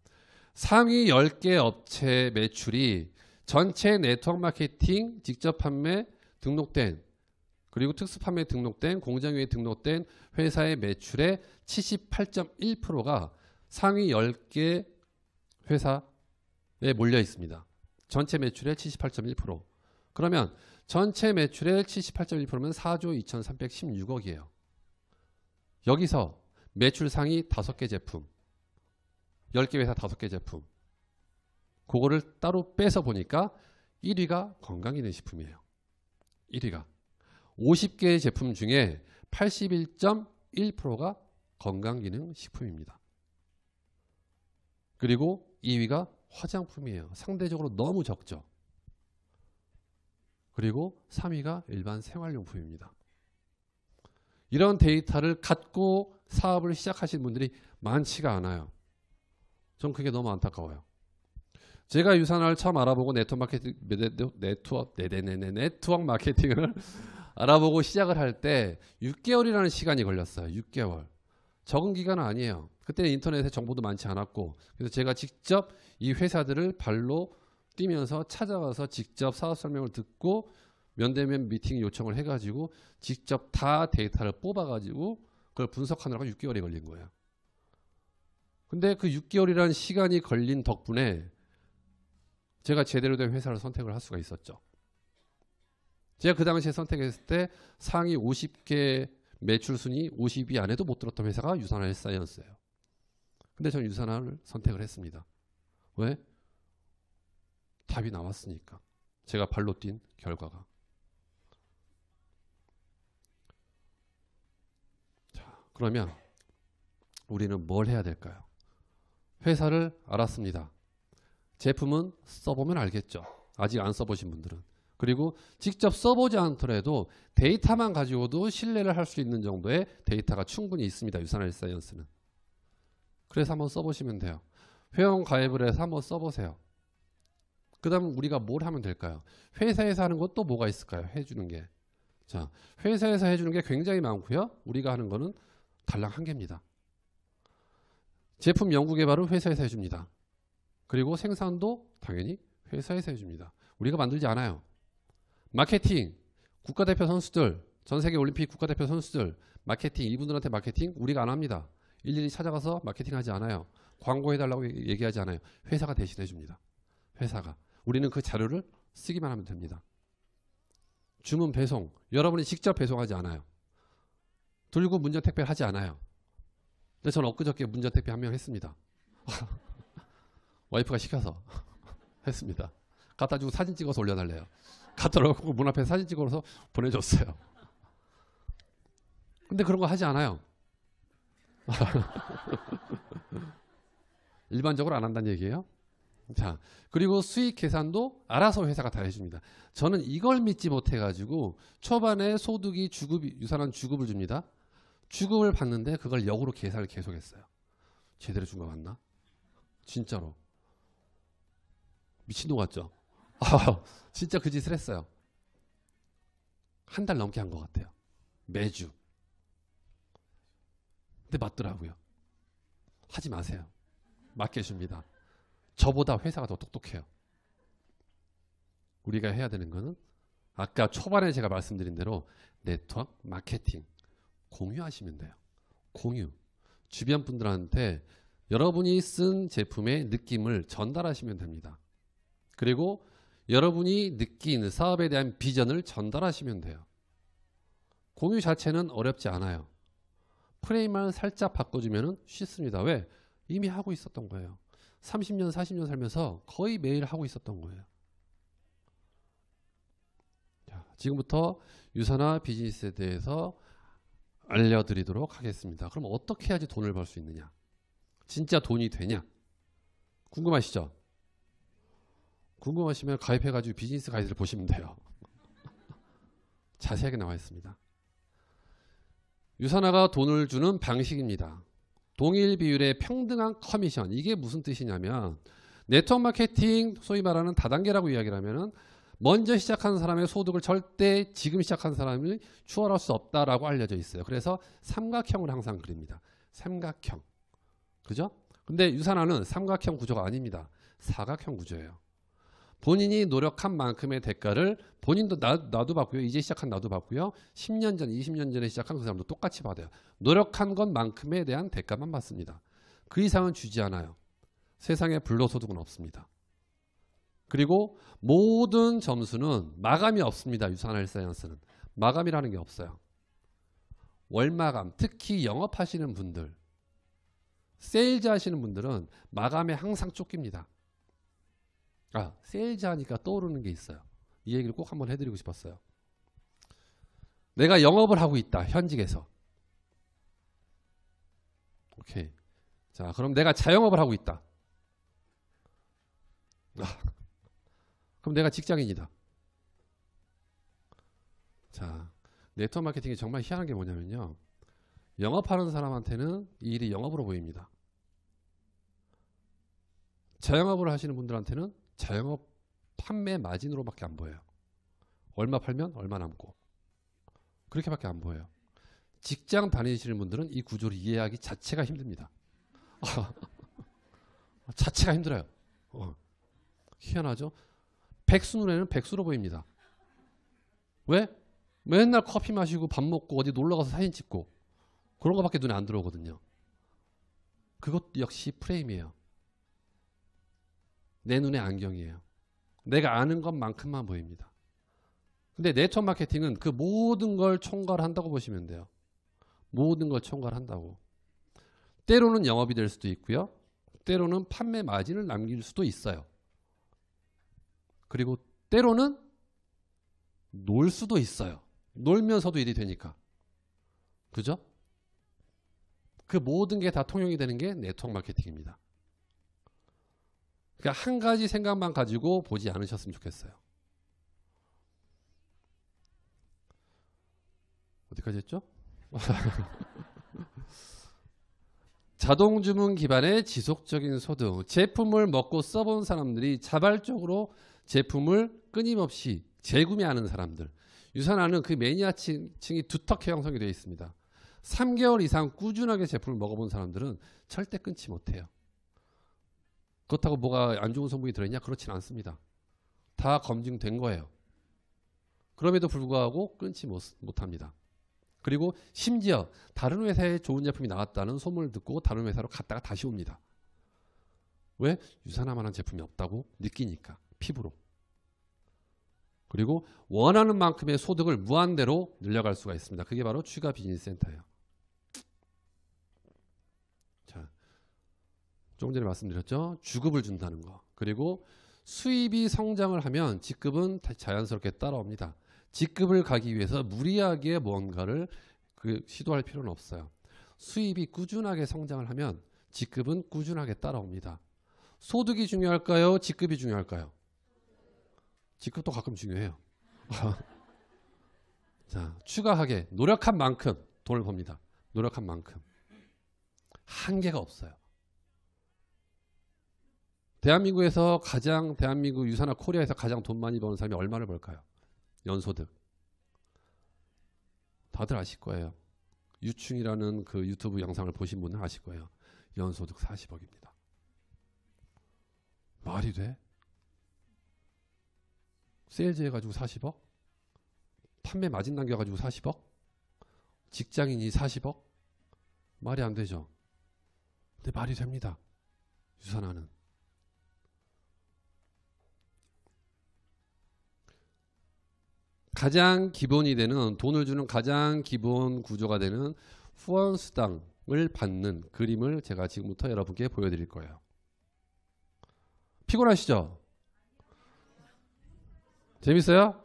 S1: 상위 10개 업체 매출이 전체 네트워크 마케팅 직접 판매 등록된 그리고 특수 판매 등록된 공장위에 등록된 회사의 매출의 78.1%가 상위 10개 회사에 몰려 있습니다. 전체 매출의 78.1%. 그러면 전체 매출의 78.1%면 4조 2,316억이에요. 여기서 매출 상위 5개 제품 10개 회사 5개 제품. 그거를 따로 빼서 보니까 1위가 건강기능 식품이에요. 1위가. 50개의 제품 중에 81.1%가 건강기능 식품입니다. 그리고 2위가 화장품이에요. 상대적으로 너무 적죠. 그리고 3위가 일반 생활용품입니다. 이런 데이터를 갖고 사업을 시작하신 분들이 많지가 않아요. 전 그게 너무 안타까워요. 제가 유산을 처음 알아보고 네트워크 마케팅 네, 네, 네, 네트워크 네네네네 네트워크 마케팅을 알아보고 시작을 할 때 6개월이라는 시간이 걸렸어요. 6개월. 적은 기간은 아니에요. 그때 는 인터넷에 정보도 많지 않았고 그래서 제가 직접 이 회사들을 발로 뛰면서 찾아가서 직접 사업 설명을 듣고 면대면 미팅 요청을 해가지고 직접 다 데이터를 뽑아가지고 그걸 분석하느라고 6개월이 걸린 거예요. 근데 그 6개월이라는 시간이 걸린 덕분에 제가 제대로 된 회사를 선택을 할 수가 있었죠. 제가 그 당시에 선택했을 때 상위 50개 매출 순위 50위 안에도 못 들었던 회사가 유산화 헬사이언스예요. 근데 저는 유산화를 선택을 했습니다. 왜? 답이 나왔으니까. 제가 발로 뛴 결과가. 자, 그러면 우리는 뭘 해야 될까요? 회사를 알았습니다. 제품은 써보면 알겠죠. 아직 안 써보신 분들은. 그리고 직접 써보지 않더라도 데이터만 가지고도 신뢰를 할 수 있는 정도의 데이터가 충분히 있습니다. 유산알 사이언스는. 그래서 한번 써보시면 돼요. 회원 가입을 해서 한번 써보세요. 그 다음 우리가 뭘 하면 될까요? 회사에서 하는 것도 뭐가 있을까요? 해주는 게. 자, 회사에서 해주는 게 굉장히 많고요. 우리가 하는 거는 달랑 한 개입니다. 제품 연구 개발은 회사에서 해줍니다. 그리고 생산도 당연히 회사에서 해줍니다. 우리가 만들지 않아요. 마케팅, 국가대표 선수들, 전 세계 올림픽 국가대표 선수들, 마케팅, 이분들한테 마케팅 우리가 안 합니다. 일일이 찾아가서 마케팅 하지 않아요. 광고해달라고 얘기하지 않아요. 회사가 대신해 줍니다. 회사가. 우리는 그 자료를 쓰기만 하면 됩니다. 주문 배송. 여러분이 직접 배송하지 않아요. 들고 문전 택배를 하지 않아요. 근데 저는 엊그저께 문자택배한 명 했습니다. 와이프가 시켜서 했습니다. 갖다 주고 사진 찍어서 올려달래요. 갖다 놓고 문 앞에 사진 찍어서 보내줬어요. 근데 그런 거 하지 않아요. 일반적으로 안 한다는 얘기예요. 자, 그리고 수익 계산도 알아서 회사가 다 해줍니다. 저는 이걸 믿지 못해가지고 초반에 소득이 주급, 유산한 주급을 줍니다. 죽음을 봤는데 그걸 역으로 계산을 계속했어요. 제대로 죽은 거 같나? 진짜로. 미친놈 같죠? 아, 진짜 그 짓을 했어요. 한 달 넘게 한 것 같아요. 매주. 근데 맞더라고요. 하지 마세요. 맡겨줍니다. 저보다 회사가 더 똑똑해요. 우리가 해야 되는 거는 아까 초반에 제가 말씀드린 대로 네트워크 마케팅 공유하시면 돼요. 공유. 주변 분들한테 여러분이 쓴 제품의 느낌을 전달하시면 됩니다. 그리고 여러분이 느낀 사업에 대한 비전을 전달하시면 돼요. 공유 자체는 어렵지 않아요. 프레임만 살짝 바꿔주면 쉽습니다. 왜? 이미 하고 있었던 거예요. 30년, 40년 살면서 거의 매일 하고 있었던 거예요. 자, 지금부터 유사나 비즈니스에 대해서 알려드리도록 하겠습니다. 그럼 어떻게 해야지 돈을 벌 수 있느냐? 진짜 돈이 되냐? 궁금하시죠? 궁금하시면 가입해가지고 비즈니스 가이드를 보시면 돼요. 자세하게 나와 있습니다. 유산화가 돈을 주는 방식입니다. 동일 비율의 평등한 커미션. 이게 무슨 뜻이냐면 네트워크 마케팅 소위 말하는 다단계라고 이야기를 하면은 먼저 시작한 사람의 소득을 절대 지금 시작한 사람이 추월할 수 없다라고 알려져 있어요. 그래서 삼각형을 항상 그립니다. 삼각형. 그죠? 근데 유산화는 삼각형 구조가 아닙니다. 사각형 구조예요. 본인이 노력한 만큼의 대가를 본인도 나, 나도 받고요. 이제 시작한 나도 받고요. 10년 전, 20년 전에 시작한 그 사람도 똑같이 받아요. 노력한 것만큼에 대한 대가만 받습니다. 그 이상은 주지 않아요. 세상에 불로소득은 없습니다. 그리고 모든 점수는 마감이 없습니다. 유산할 사이언스는 마감이라는 게 없어요. 월마감, 특히 영업하시는 분들, 세일즈 하시는 분들은 마감에 항상 쫓깁니다. 아, 세일즈 하니까 떠오르는 게 있어요. 이 얘기를 꼭 한번 해드리고 싶었어요. 내가 영업을 하고 있다, 현직에서. 오케이. 자, 그럼 내가 자영업을 하고 있다. 아, 그럼 내가 직장인이다. 자, 네트워크 마케팅이 정말 희한한 게 뭐냐면요. 영업하는 사람한테는 이 일이 영업으로 보입니다. 자영업을 하시는 분들한테는 자영업 판매 마진으로밖에 안 보여요. 얼마 팔면 얼마 남고 그렇게밖에 안 보여요. 직장 다니시는 분들은 이 구조를 이해하기 자체가 힘듭니다. 자체가 힘들어요. 어. 희한하죠? 백수 눈에는 백수로 보입니다. 왜? 맨날 커피 마시고 밥 먹고 어디 놀러 가서 사진 찍고 그런 것밖에 눈에 안 들어오거든요. 그것도 역시 프레임이에요. 내 눈의 안경이에요. 내가 아는 것만큼만 보입니다. 근데 네트워크 마케팅은 그 모든 걸 총괄한다고 보시면 돼요. 모든 걸 총괄한다고. 때로는 영업이 될 수도 있고요. 때로는 판매 마진을 남길 수도 있어요. 그리고 때로는 놀 수도 있어요. 놀면서도 일이 되니까. 그죠? 그 모든 게 다 통용이 되는 게 네트워크 마케팅입니다. 그러니까 한 가지 생각만 가지고 보지 않으셨으면 좋겠어요. 어디까지 했죠? 자동 주문 기반의 지속적인 소득. 제품을 먹고 써본 사람들이 자발적으로 제품을 끊임없이 재구매하는 사람들. 유산하는그 매니아층이 두텁게 형성이 되어 있습니다. 3개월 이상 꾸준하게 제품을 먹어본 사람들은 절대 끊지 못해요. 그렇다고 뭐가 안 좋은 성분이 들어있냐? 그렇진 않습니다. 다 검증된 거예요. 그럼에도 불구하고 끊지 못합니다. 그리고 심지어 다른 회사에 좋은 제품이 나왔다는 소문을 듣고 다른 회사로 갔다가 다시 옵니다. 왜? 유산할만한 제품이 없다고 느끼니까. 피부로. 그리고 원하는 만큼의 소득을 무한대로 늘려갈 수가 있습니다. 그게 바로 추가 비즈니스 센터예요. 자, 조금 전에 말씀드렸죠. 주급을 준다는 거. 그리고 수입이 성장을 하면 직급은 자연스럽게 따라옵니다. 직급을 가기 위해서 무리하게 뭔가를 그 시도할 필요는 없어요. 수입이 꾸준하게 성장을 하면 직급은 꾸준하게 따라옵니다. 소득이 중요할까요? 직급이 중요할까요? 직급도 가끔 중요해요. 자, 추가하게 노력한 만큼 돈을 법니다. 노력한 만큼. 한계가 없어요. 대한민국에서 가장 대한민국 유산화 코리아에서 가장 돈 많이 버는 사람이 얼마를 벌까요? 연소득. 다들 아실 거예요. 유충이라는 그 유튜브 영상을 보신 분은 아실 거예요. 연소득 40억입니다. 말이 돼? 세일즈 해가지고 40억 판매 마진 남겨가지고 40억 직장인이 40억 말이 안 되죠 근데 말이 됩니다 유산화는 가장 기본이 되는 돈을 주는 가장 기본 구조가 되는 후원 수당을 받는 그림을 제가 지금부터 여러분께 보여드릴 거예요. 피곤하시죠? 재밌어요?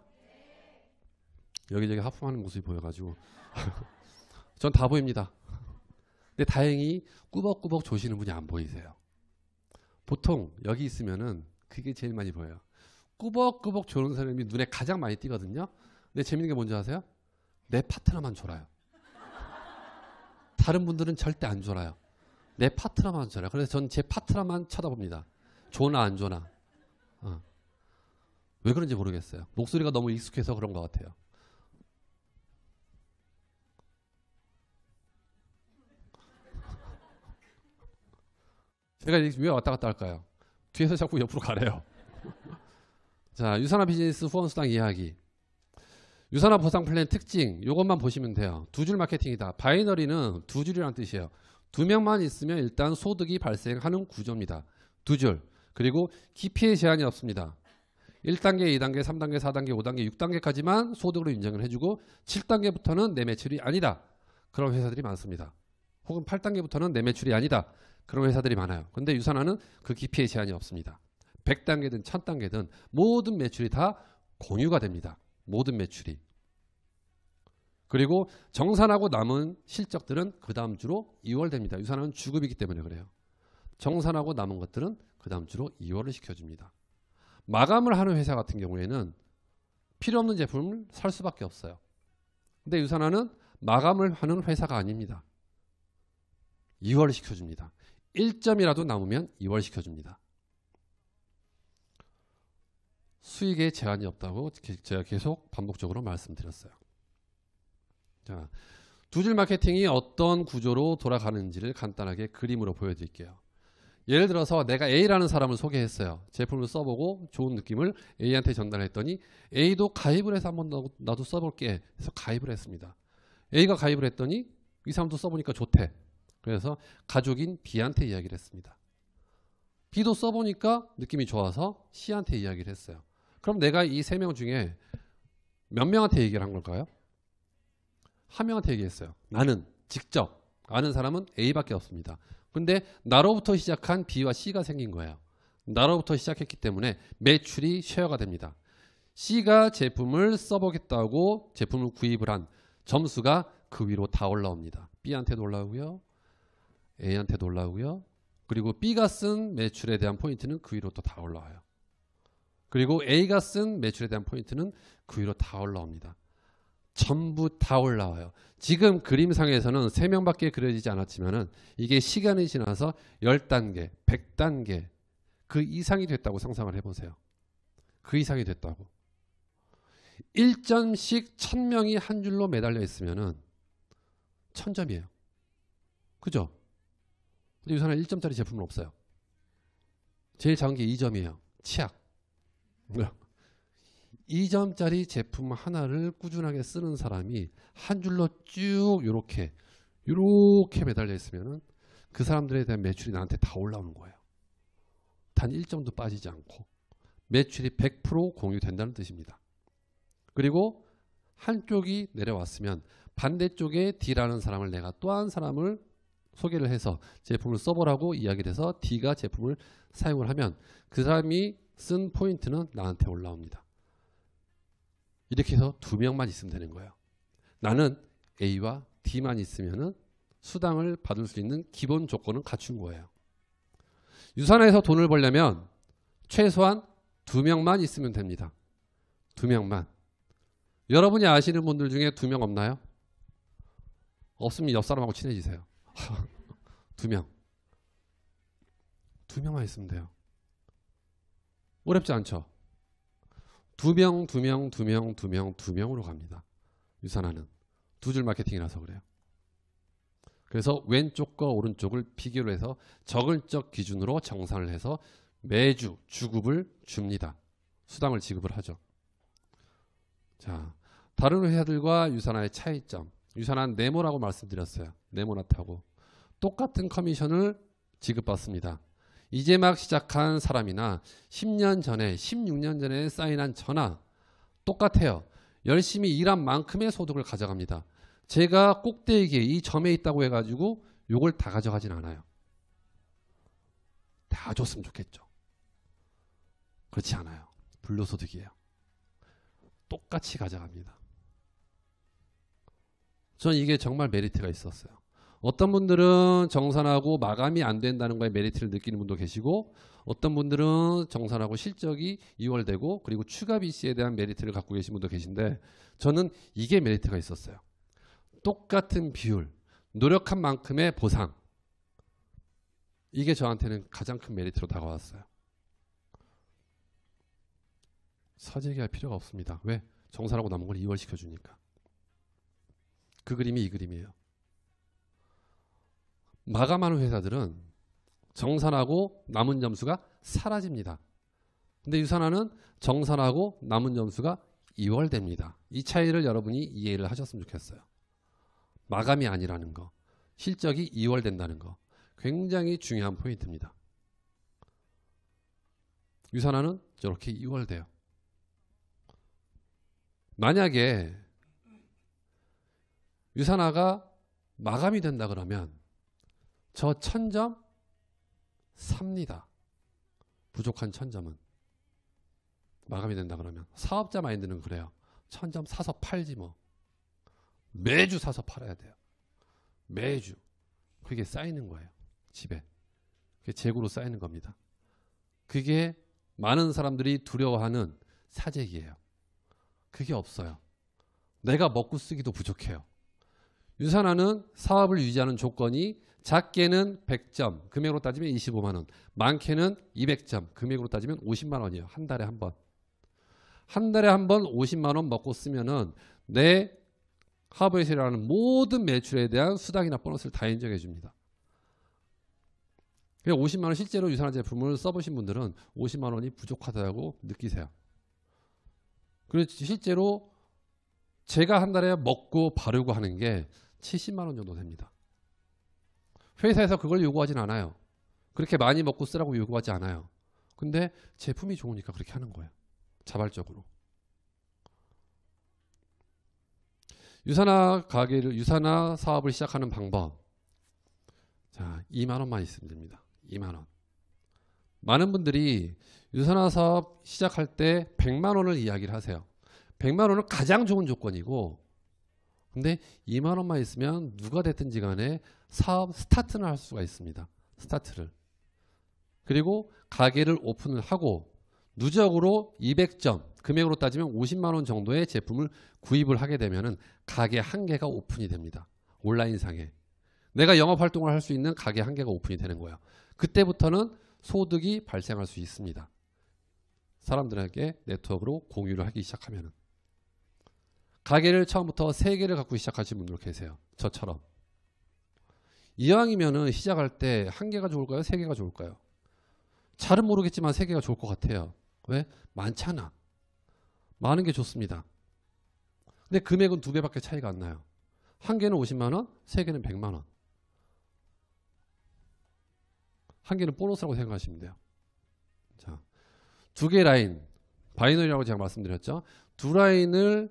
S1: 여기저기 하품하는 모습이 보여가지고 전 다 보입니다. 근데 다행히 꾸벅꾸벅 조시는 분이 안 보이세요. 보통 여기 있으면은 그게 제일 많이 보여요. 꾸벅꾸벅 조는 사람이 눈에 가장 많이 띄거든요. 근데 재밌는 게 뭔지 아세요? 내 파트너만 졸아요. 다른 분들은 절대 안 졸아요. 내 파트너만 졸아요. 그래서 전 제 파트너만 쳐다봅니다. 조나 안 조나. 왜 그런지 모르겠어요. 목소리가 너무 익숙해서 그런 것 같아요. 제가 왜 왔다 갔다 할까요? 뒤에서 자꾸 옆으로 가래요. 자, 유산화 비즈니스 후원수당 이야기. 유산화 보상 플랜 특징, 이것만 보시면 돼요. 두 줄 마케팅이다. 바이너리는 두 줄이란 뜻이에요. 두 명만 있으면 일단 소득이 발생하는 구조입니다. 두 줄. 그리고 기피의 제한이 없습니다. 1단계, 2단계, 3단계, 4단계, 5단계, 6단계까지만 소득으로 인정을 해주고 7단계부터는 내 매출이 아니다. 그런 회사들이 많습니다. 혹은 8단계부터는 내 매출이 아니다. 그런 회사들이 많아요. 근데 유산화는 그 깊이의 제한이 없습니다. 100단계든 1000단계든 모든 매출이 다 공유가 됩니다. 모든 매출이. 그리고 정산하고 남은 실적들은 그 다음 주로 이월 됩니다. 유산화는 주급이기 때문에 그래요. 정산하고 남은 것들은 그 다음 주로 이월을 시켜줍니다. 마감을 하는 회사 같은 경우에는 필요 없는 제품을 살 수밖에 없어요. 근데 유산화는 마감을 하는 회사가 아닙니다. 2월 시켜줍니다. 1점이라도 남으면 2월 시켜줍니다. 수익에 제한이 없다고 제가 계속 반복적으로 말씀드렸어요. 자, 두 줄 마케팅이 어떤 구조로 돌아가는지를 간단하게 그림으로 보여드릴게요. 예를 들어서 내가 A라는 사람을 소개했어요. 제품을 써보고 좋은 느낌을 A한테 전달했더니 A도 가입을 해서 한번 나도, 나도 써볼게 해서 가입을 했습니다. A가 가입을 했더니 이 사람도 써보니까 좋대. 그래서 가족인 B한테 이야기를 했습니다. B도 써보니까 느낌이 좋아서 C한테 이야기를 했어요. 그럼 내가 이 세 명 중에 몇 명한테 얘기를 한 걸까요? 한 명한테 얘기했어요. 나는 직접 아는 사람은 A밖에 없습니다. 근데 나로부터 시작한 B와 C가 생긴 거예요. 나로부터 시작했기 때문에 매출이 쉐어가 됩니다. C가 제품을 써보겠다고 제품을 구입을 한 점수가 그 위로 다 올라옵니다. B한테도 올라오고요. A한테도 올라오고요. 그리고 B가 쓴 매출에 대한 포인트는 그 위로 또 다 올라와요. 그리고 A가 쓴 매출에 대한 포인트는 그 위로 다 올라옵니다. 전부 다 올라와요. 지금 그림상에서는 3명밖에 그려지지 않았지만은 이게 시간이 지나서 10단계, 100단계 그 이상이 됐다고 상상을 해보세요. 그 이상이 됐다고. 1점씩 1000명이 한 줄로 매달려 있으면은 1000점이에요. 그죠? 근데 유새은 1점짜리 제품은 없어요. 제일 작은 게 2점이에요. 치약. 2점짜리 제품 하나를 꾸준하게 쓰는 사람이 한 줄로 쭉 이렇게 이렇게 매달려 있으면은 그 사람들에 대한 매출이 나한테 다 올라오는 거예요. 단 1점도 빠지지 않고 매출이 100% 공유된다는 뜻입니다. 그리고 한쪽이 내려왔으면 반대쪽에 D라는 사람을 내가 또 한 사람을 소개를 해서 제품을 써보라고 이야기를 해서 D가 제품을 사용을 하면 그 사람이 쓴 포인트는 나한테 올라옵니다. 이렇게 해서 두 명만 있으면 되는 거예요. 나는 A와 D만 있으면은 수당을 받을 수 있는 기본 조건은 갖춘 거예요. 유산에서 돈을 벌려면 최소한 두 명만 있으면 됩니다. 두 명만. 여러분이 아시는 분들 중에 두 명 없나요? 없으면 옆 사람하고 친해지세요. 두 명. 두 명만 있으면 돼요. 어렵지 않죠? 두 명, 두 명, 두 명, 두 명, 두 명으로 갑니다. 유산하는두 줄 마케팅이라서 그래요. 그래서 왼쪽과 오른쪽을 비교를 해서 적을적 기준으로 정산을 해서 매주 주급을 줍니다. 수당을 지급을 하죠. 자, 다른 회사들과 유산화의 차이점. 유산화 네모라고 말씀드렸어요. 네모나타고 똑같은 커미션을 지급받습니다. 이제 막 시작한 사람이나 10년 전에, 16년 전에 사인한 전화 똑같아요. 열심히 일한 만큼의 소득을 가져갑니다. 제가 꼭대기에 이 점에 있다고 해가지고 요걸 다 가져가진 않아요. 다 줬으면 좋겠죠. 그렇지 않아요. 불로소득이에요. 똑같이 가져갑니다. 전 이게 정말 메리트가 있었어요. 어떤 분들은 정산하고 마감이 안 된다는 거에 메리트를 느끼는 분도 계시고 어떤 분들은 정산하고 실적이 이월되고 그리고 추가 BC에 대한 메리트를 갖고 계신 분도 계신데 저는 이게 메리트가 있었어요. 똑같은 비율, 노력한 만큼의 보상. 이게 저한테는 가장 큰 메리트로 다가왔어요. 사재기할 필요가 없습니다. 왜? 정산하고 남은 걸 이월시켜주니까. 그 그림이 이 그림이에요. 마감하는 회사들은 정산하고 남은 점수가 사라집니다. 근데 유산하는 정산하고 남은 점수가 이월됩니다. 이 차이를 여러분이 이해를 하셨으면 좋겠어요. 마감이 아니라는 거, 실적이 이월된다는 거, 굉장히 중요한 포인트입니다. 유산하는 저렇게 이월돼요. 만약에 유산화가 마감이 된다 그러면 저 천점 삽니다. 부족한 천점은 마감이 된다 그러면 사업자 마인드는 그래요. 천점 사서 팔지 뭐 매주 사서 팔아야 돼요. 매주 그게 쌓이는 거예요. 집에 그게 재고로 쌓이는 겁니다. 그게 많은 사람들이 두려워하는 사재기예요. 그게 없어요. 내가 먹고 쓰기도 부족해요. 유산화는 사업을 유지하는 조건이 작게는 100점, 금액으로 따지면 25만 원. 많게는 200점, 금액으로 따지면 50만 원이에요. 한 달에 한 번. 한 달에 한 번 50만 원 먹고 쓰면은 내 하부에서 라는 모든 매출에 대한 수당이나 보너스를 다 인정해 줍니다. 그래서 50만 원 실제로 유사한 제품을 써보신 분들은 50만 원이 부족하다고 느끼세요. 그리고 실제로 제가 한 달에 먹고 바르고 하는 게 70만 원 정도 됩니다. 회사에서 그걸 요구하진 않아요. 그렇게 많이 먹고 쓰라고 요구하지 않아요. 근데 제품이 좋으니까 그렇게 하는 거예요. 자발적으로. 유산화 가게를 유산화 사업을 시작하는 방법. 자, 2만 원만 있으면 됩니다. 2만 원. 많은 분들이 유산화 사업 시작할 때 100만 원을 이야기를 하세요. 100만 원은 가장 좋은 조건이고 근데 2만 원만 있으면 누가 됐든지 간에 사업 스타트를 할 수가 있습니다. 스타트를. 그리고 가게를 오픈을 하고 누적으로 200점, 금액으로 따지면 50만 원 정도의 제품을 구입을 하게 되면은 가게 한 개가 오픈이 됩니다. 온라인상에. 내가 영업 활동을 할 수 있는 가게 한 개가 오픈이 되는 거예요 그때부터는 소득이 발생할 수 있습니다. 사람들에게 네트워크로 공유를 하기 시작하면은 가게를 처음부터 세 개를 갖고 시작하신 분들 계세요. 저처럼. 이왕이면은 시작할 때 한 개가 좋을까요? 세 개가 좋을까요? 잘은 모르겠지만 세 개가 좋을 것 같아요. 왜? 많잖아. 많은 게 좋습니다. 근데 금액은 두 배밖에 차이가 안 나요. 한 개는 50만 원, 세 개는 100만 원. 한 개는 보너스라고 생각하시면 돼요. 자, 두 개 라인 바이너리라고 제가 말씀드렸죠. 두 라인을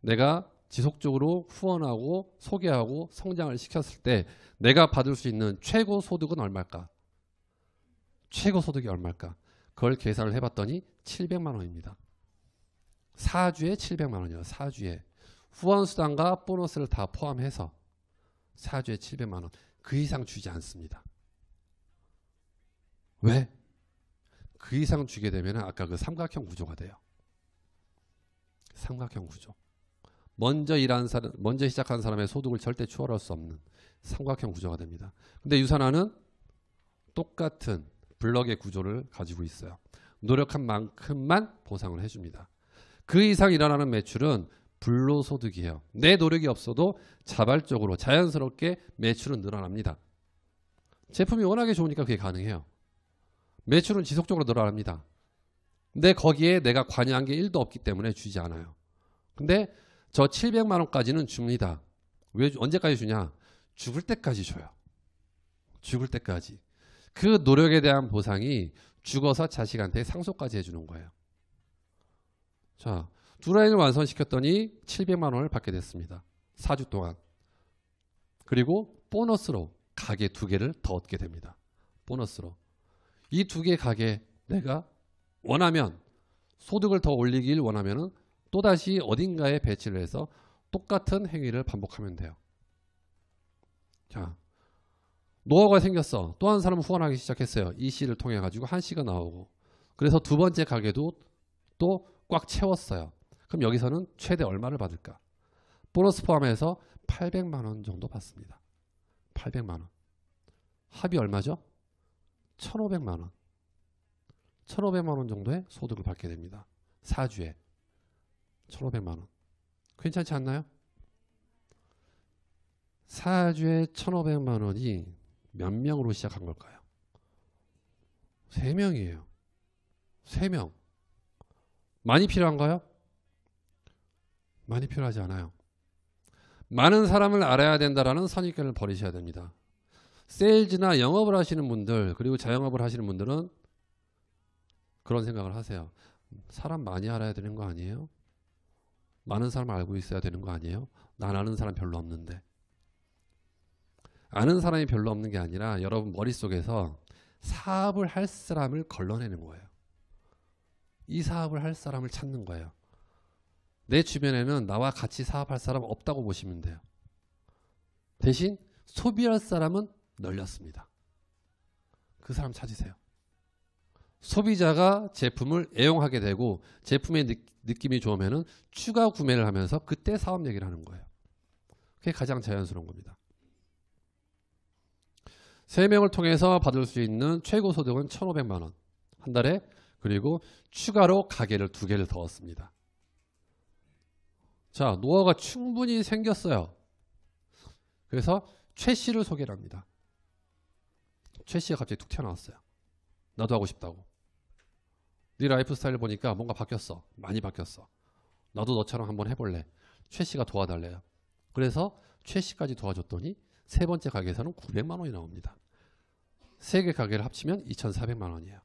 S1: 내가 지속적으로 후원하고 소개하고 성장을 시켰을 때 내가 받을 수 있는 최고 소득은 얼마일까? 최고 소득이 얼마일까? 그걸 계산을 해봤더니 700만 원입니다. 4주에 700만 원이요. 4주에. 후원수당과 보너스를 다 포함해서 4주에 700만 원. 그 이상 주지 않습니다. 왜? 그 이상 주게 되면 아까 그 삼각형 구조가 돼요. 삼각형 구조. 먼저 일한 사람, 먼저 시작한 사람의 소득을 절대 추월할 수 없는 삼각형 구조가 됩니다. 근데 유산화는 똑같은 블럭의 구조를 가지고 있어요. 노력한 만큼만 보상을 해줍니다. 그 이상 일어나는 매출은 불로소득이에요. 내 노력이 없어도 자발적으로 자연스럽게 매출은 늘어납니다. 제품이 워낙에 좋으니까 그게 가능해요. 매출은 지속적으로 늘어납니다. 근데 거기에 내가 관여한 게 1도 없기 때문에 주지 않아요. 근데 저 700만 원까지는 줍니다. 왜 언제까지 주냐? 죽을 때까지 줘요. 죽을 때까지. 그 노력에 대한 보상이 죽어서 자식한테 상속까지 해주는 거예요. 자, 두 라인을 완성시켰더니 700만 원을 받게 됐습니다. 4주 동안. 그리고 보너스로 가게 두 개를 더 얻게 됩니다. 보너스로. 이 두 개 가게 내가 원하면 소득을 더 올리길 원하면 또다시 어딘가에 배치를 해서 똑같은 행위를 반복하면 돼요. 자, 노하우가 생겼어. 또 한 사람은 후원하기 시작했어요. 이 씨를 통해 가지고 한 씨가 나오고. 그래서 두 번째 가게도 또 꽉 채웠어요. 그럼 여기서는 최대 얼마를 받을까? 보너스 포함해서 800만 원 정도 받습니다. 800만 원. 합이 얼마죠? 1,500만 원. 1,500만 원 정도의 소득을 받게 됩니다. 4주에. 1,500만원. 괜찮지 않나요? 4주에 1,500만원이 몇 명으로 시작한 걸까요? 3명이에요. 3명. 많이 필요한가요? 많이 필요하지 않아요. 많은 사람을 알아야 된다라는 선입견을 버리셔야 됩니다. 세일즈나 영업을 하시는 분들 그리고 자영업을 하시는 분들은 그런 생각을 하세요. 사람 많이 알아야 되는 거 아니에요? 많은 사람 알고 있어야 되는 거 아니에요? 난 아는 사람 별로 없는데. 아는 사람이 별로 없는 게 아니라 여러분 머릿속에서 사업을 할 사람을 걸러내는 거예요. 이 사업을 할 사람을 찾는 거예요. 내 주변에는 나와 같이 사업할 사람 없다고 보시면 돼요. 대신 소비할 사람은 널렸습니다. 그 사람 찾으세요. 소비자가 제품을 애용하게 되고 제품의 느낌이 좋으면은 추가 구매를 하면서 그때 사업 얘기를 하는 거예요. 그게 가장 자연스러운 겁니다. 세 명을 통해서 받을 수 있는 최고 소득은 1,500만 원한 달에 그리고 추가로 가게를 두 개를 더 얻습니다. 자, 노하우가 충분히 생겼어요. 그래서 최 씨를 소개를 합니다. 최 씨가 갑자기 툭 튀어나왔어요. 나도 하고 싶다고. 네 라이프 스타일 보니까 뭔가 바뀌었어. 많이 바뀌었어. 나도 너처럼 한번 해볼래. 최 씨가 도와달래요. 그래서 최 씨까지 도와줬더니 세 번째 가게에서는 900만 원이 나옵니다. 세 개 가게를 합치면 2,400만 원이에요.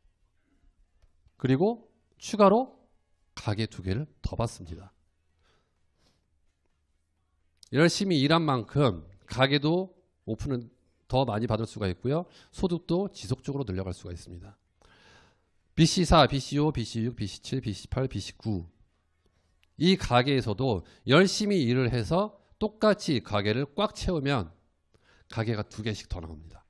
S1: 그리고 추가로 가게 두 개를 더 받습니다. 열심히 일한 만큼 가게도 오픈은 더 많이 받을 수가 있고요. 소득도 지속적으로 늘려갈 수가 있습니다. BC4, BC5, BC6, BC7, BC8, BC9 이 가게에서도 열심히 일을 해서 똑같이 가게를 꽉 채우면 가게가 두 개씩 더 나옵니다.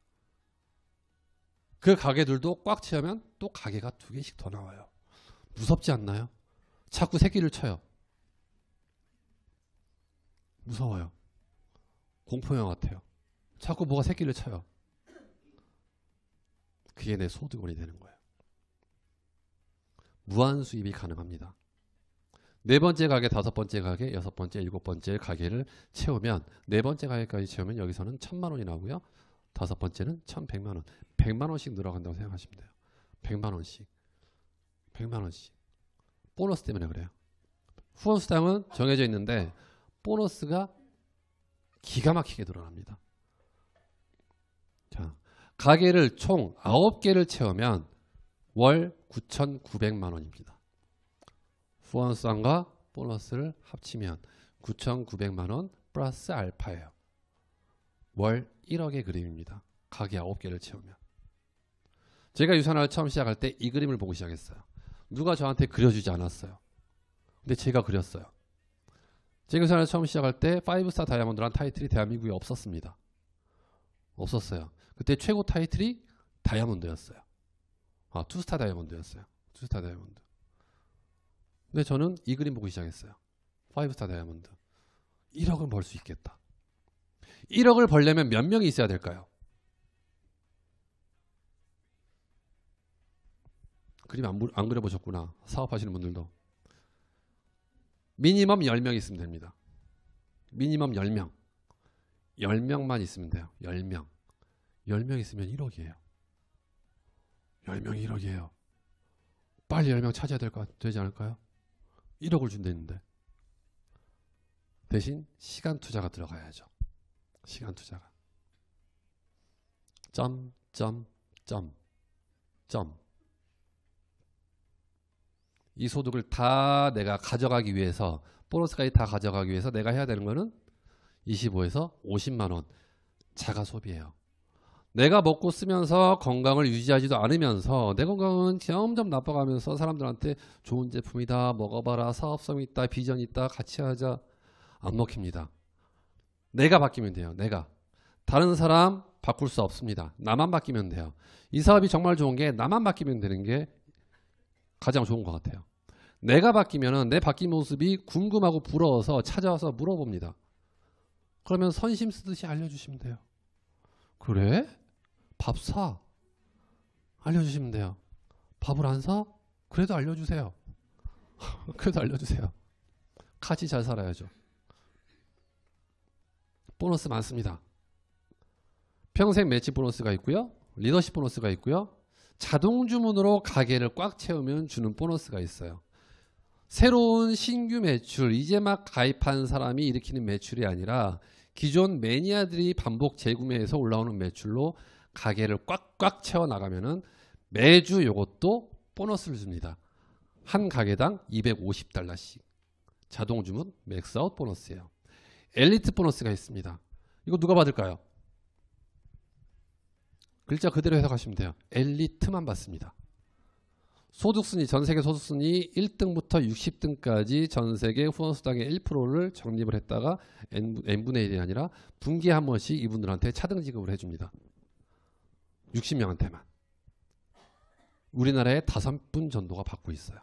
S1: 그 가게들도 꽉 채우면 또 가게가 두 개씩 더 나와요. 무섭지 않나요? 자꾸 새끼를 쳐요. 무서워요. 공포영 같아요. 자꾸 뭐가 새끼를 쳐요. 그게 내 소득원이 되는 거예요. 무한 수입이 가능합니다. 네 번째 가게, 다섯 번째 가게, 여섯 번째, 일곱 번째 가게를 채우면 네 번째 가게까지 채우면 여기서는 천만 원이 나오고요. 다섯 번째는 천백만 원. 백만 원씩 늘어간다고 생각하시면 돼요. 백만 원씩. 백만 원씩. 보너스 때문에 그래요. 후원수당은 정해져 있는데 보너스가 기가 막히게 늘어납니다. 자, 가게를 총 아홉 개를 채우면 월 9,900만 원입니다. 후원상과 보너스를 합치면 9,900만 원 플러스 알파예요. 월 1억의 그림입니다. 가게 9개를 채우면. 제가 유산화를 처음 시작할 때 이 그림을 보고 시작했어요. 누가 저한테 그려주지 않았어요. 근데 제가 그렸어요. 제가 유산화를 처음 시작할 때 5스타 다이아몬드란 타이틀이 대한민국에 없었습니다. 없었어요. 그때 최고 타이틀이 다이아몬드였어요. 아, 투스타 다이아몬드였어요. 투스타 다이아몬드. 근데 저는 이 그림 보고 시작했어요. 5스타 다이아몬드. 1억을 벌 수 있겠다. 1억을 벌려면 몇 명이 있어야 될까요? 그림 안, 안 그려보셨구나. 사업하시는 분들도. 미니멈 10명 있으면 됩니다. 미니멈 10명. 10명만 있으면 돼요. 10명. 10명 있으면 1억이에요. 10명이 1억이에요. 빨리 10명 찾아야 될 것, 되지 않을까요? 1억을 준다는데. 대신 시간 투자가 들어가야죠. 시간 투자가. 점, 점, 점, 점. 이 소득을 다 내가 가져가기 위해서, 보너스까지 다 가져가기 위해서 내가 해야 되는 거는 25에서 50만원 자가 소비예요. 내가 먹고 쓰면서 건강을 유지하지도 않으면서 내 건강은 점점 나빠가면서 사람들한테 좋은 제품이다 먹어봐라 사업성 있다 비전 있다 같이 하자 안 먹힙니다 내가 바뀌면 돼요 내가 다른 사람 바꿀 수 없습니다 나만 바뀌면 돼요 이 사업이 정말 좋은 게 나만 바뀌면 되는 게 가장 좋은 것 같아요 내가 바뀌면내 바뀐 모습이 궁금하고 부러워서 찾아와서 물어봅니다 그러면 선심 쓰듯이 알려주시면 돼요 그래? 밥 사. 알려주시면 돼요. 밥을 안 사? 그래도 알려주세요. 그래도 알려주세요. 같이 잘 살아야죠. 보너스 많습니다. 평생 매치 보너스가 있고요. 리더십 보너스가 있고요. 자동 주문으로 가게를 꽉 채우면 주는 보너스가 있어요. 새로운 신규 매출, 이제 막 가입한 사람이 일으키는 매출이 아니라 기존 매니아들이 반복 재구매해서 올라오는 매출로 가게를 꽉꽉 채워 나가면은 매주 이것도 보너스를 줍니다. 한 가게당 250달러씩 자동 주문 맥스아웃 보너스예요. 엘리트 보너스가 있습니다. 이거 누가 받을까요? 글자 그대로 해석하시면 돼요. 엘리트만 받습니다. 소득순위 전 세계 소득순위 1등부터 60등까지 전 세계 후원수당의 1%를 적립을 했다가 n분의 1이 아니라 분기에 한 번씩 이분들한테 차등 지급을 해줍니다. 60명한테만. 우리나라에 5분 전도가 받고 있어요.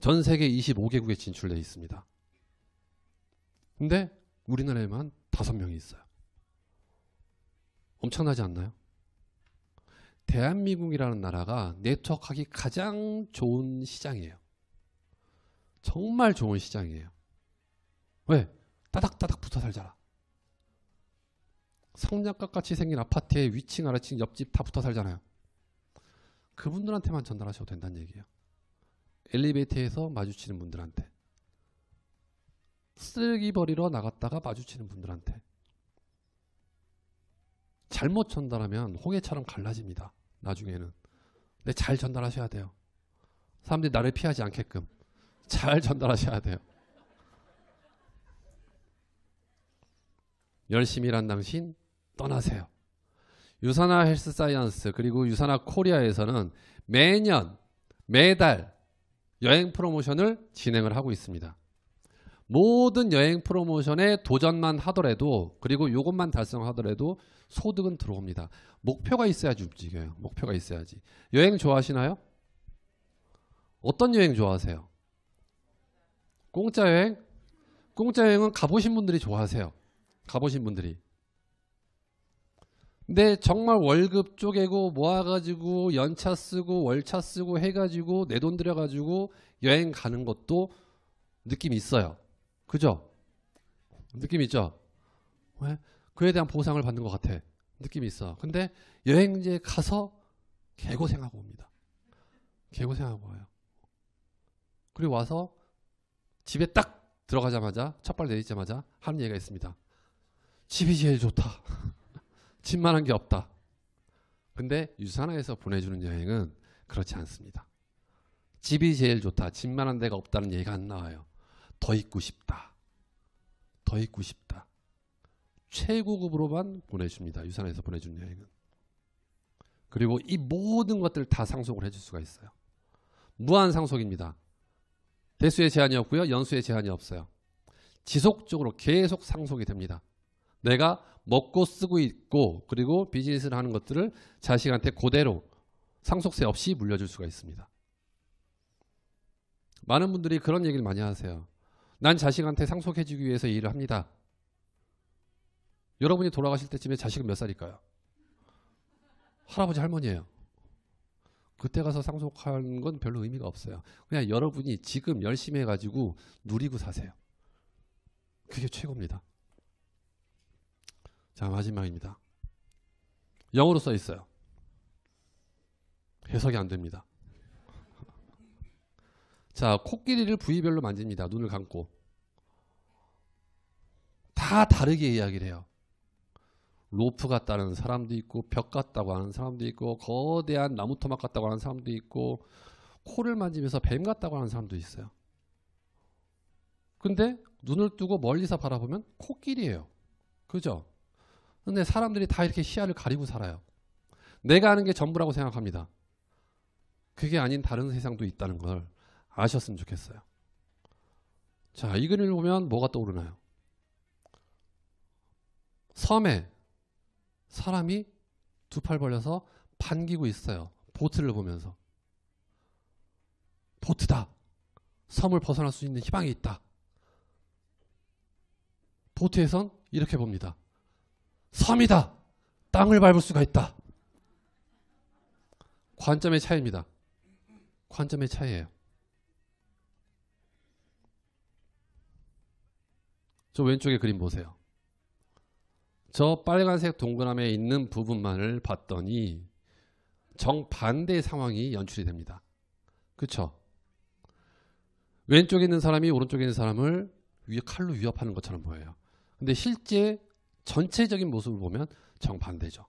S1: 전 세계 25개국에 진출돼 있습니다. 근데 우리나라에만 5명이 있어요. 엄청나지 않나요? 대한민국이라는 나라가 네트워크하기 가장 좋은 시장이에요. 정말 좋은 시장이에요. 왜? 따닥따닥 붙어 살잖아. 성냥갑 같이 생긴 아파트에 위층 아래층 옆집 다 붙어 살잖아요. 그분들한테만 전달하셔도 된다는 얘기예요. 엘리베이터에서 마주치는 분들한테 쓰레기 버리러 나갔다가 마주치는 분들한테 잘못 전달하면 홍해처럼 갈라집니다. 나중에는 근데 잘 전달하셔야 돼요. 사람들이 나를 피하지 않게끔 잘 전달하셔야 돼요. 열심히 일한 당신 떠나세요. 유산화 헬스 사이언스 그리고 유산화 코리아에서는 매년 매달 여행 프로모션을 진행을 하고 있습니다. 모든 여행 프로모션에 도전만 하더라도 그리고 이것만 달성하더라도 소득은 들어옵니다. 목표가 있어야지 움직여요. 목표가 있어야지. 여행 좋아하시나요? 어떤 여행 좋아하세요? 공짜 여행? 공짜 여행은 가보신 분들이 좋아하세요. 가보신 분들이. 근데 정말 월급 쪼개고 모아가지고 연차 쓰고 월차 쓰고 해가지고 내 돈 들여가지고 여행 가는 것도 느낌 있어요. 그죠? 느낌 있죠? 왜? 그에 대한 보상을 받는 것 같아. 느낌이 있어. 근데 여행지에 가서 개고생하고 옵니다. 개고생하고 와요. 그리고 와서 집에 딱 들어가자마자 첫발 내리자마자 하는 얘기가 있습니다. 집이 제일 좋다. 집만한 게 없다. 근데 유산화에서 보내주는 여행은 그렇지 않습니다. 집이 제일 좋다. 집만한 데가 없다는 얘기가 안 나와요. 더 있고 싶다. 더 있고 싶다. 최고급으로만 보내줍니다. 유산에서 보내준 여행은. 그리고 이 모든 것들다 상속을 해줄 수가 있어요. 무한 상속입니다. 대수의 제한이 없고요. 연수의 제한이 없어요. 지속적으로 계속 상속이 됩니다. 내가 먹고 쓰고 있고 그리고 비즈니스를 하는 것들을 자식한테 그대로 상속세 없이 물려줄 수가 있습니다. 많은 분들이 그런 얘기를 많이 하세요. 난 자식한테 상속해주기 위해서 일을 합니다. 여러분이 돌아가실 때쯤에 자식은 몇 살일까요? 할아버지 할머니예요. 그때 가서 상속하는 건 별로 의미가 없어요. 그냥 여러분이 지금 열심히 해가지고 누리고 사세요. 그게 최고입니다. 자, 마지막입니다. 영어로 써 있어요. 해석이 안 됩니다. 자, 코끼리를 부위별로 만집니다. 눈을 감고. 다 다르게 이야기를 해요. 로프 같다는 사람도 있고 벽 같다고 하는 사람도 있고 거대한 나무 토막 같다고 하는 사람도 있고 코를 만지면서 뱀 같다고 하는 사람도 있어요. 근데 눈을 뜨고 멀리서 바라보면 코끼리예요. 그죠? 근데 사람들이 다 이렇게 시야를 가리고 살아요. 내가 아는 게 전부라고 생각합니다. 그게 아닌 다른 세상도 있다는 걸 아셨으면 좋겠어요. 자, 이 그림을 보면 뭐가 떠오르나요? 섬에 사람이 두 팔 벌려서 반기고 있어요. 보트를 보면서. 보트다. 섬을 벗어날 수 있는 희망이 있다. 보트에선 이렇게 봅니다. 섬이다. 땅을 밟을 수가 있다. 관점의 차이입니다. 관점의 차이예요. 저 왼쪽에 그림 보세요. 저 빨간색 동그라미에 있는 부분만을 봤더니 정반대의 상황이 연출이 됩니다. 그쵸? 왼쪽에 있는 사람이 오른쪽에 있는 사람을 위에 칼로 위협하는 것처럼 보여요. 근데 실제 전체적인 모습을 보면 정반대죠.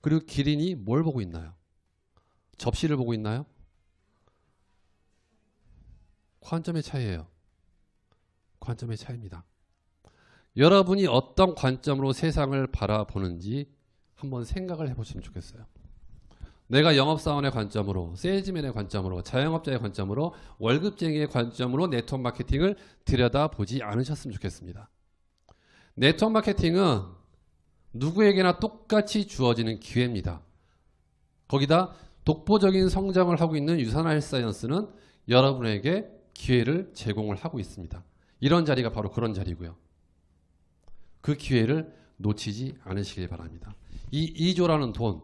S1: 그리고 기린이 뭘 보고 있나요? 접시를 보고 있나요? 관점의 차이예요. 관점의 차이입니다. 여러분이 어떤 관점으로 세상을 바라보는지 한번 생각을 해보시면 좋겠어요. 내가 영업사원의 관점으로, 세일즈맨의 관점으로, 자영업자의 관점으로, 월급쟁이의 관점으로 네트워크 마케팅을 들여다보지 않으셨으면 좋겠습니다. 네트워크 마케팅은 누구에게나 똑같이 주어지는 기회입니다. 거기다 독보적인 성장을 하고 있는 유산화 사이언스는 여러분에게 기회를 제공을 하고 있습니다. 이런 자리가 바로 그런 자리고요. 그 기회를 놓치지 않으시길 바랍니다. 이 2조라는 돈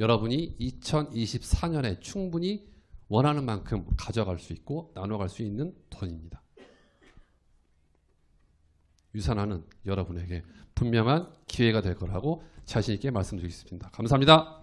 S1: 여러분이 2024년에 충분히 원하는 만큼 가져갈 수 있고 나눠갈 수 있는 돈입니다. 유산하는 여러분에게 분명한 기회가 될 거라고 자신 있게 말씀드리겠습니다. 감사합니다.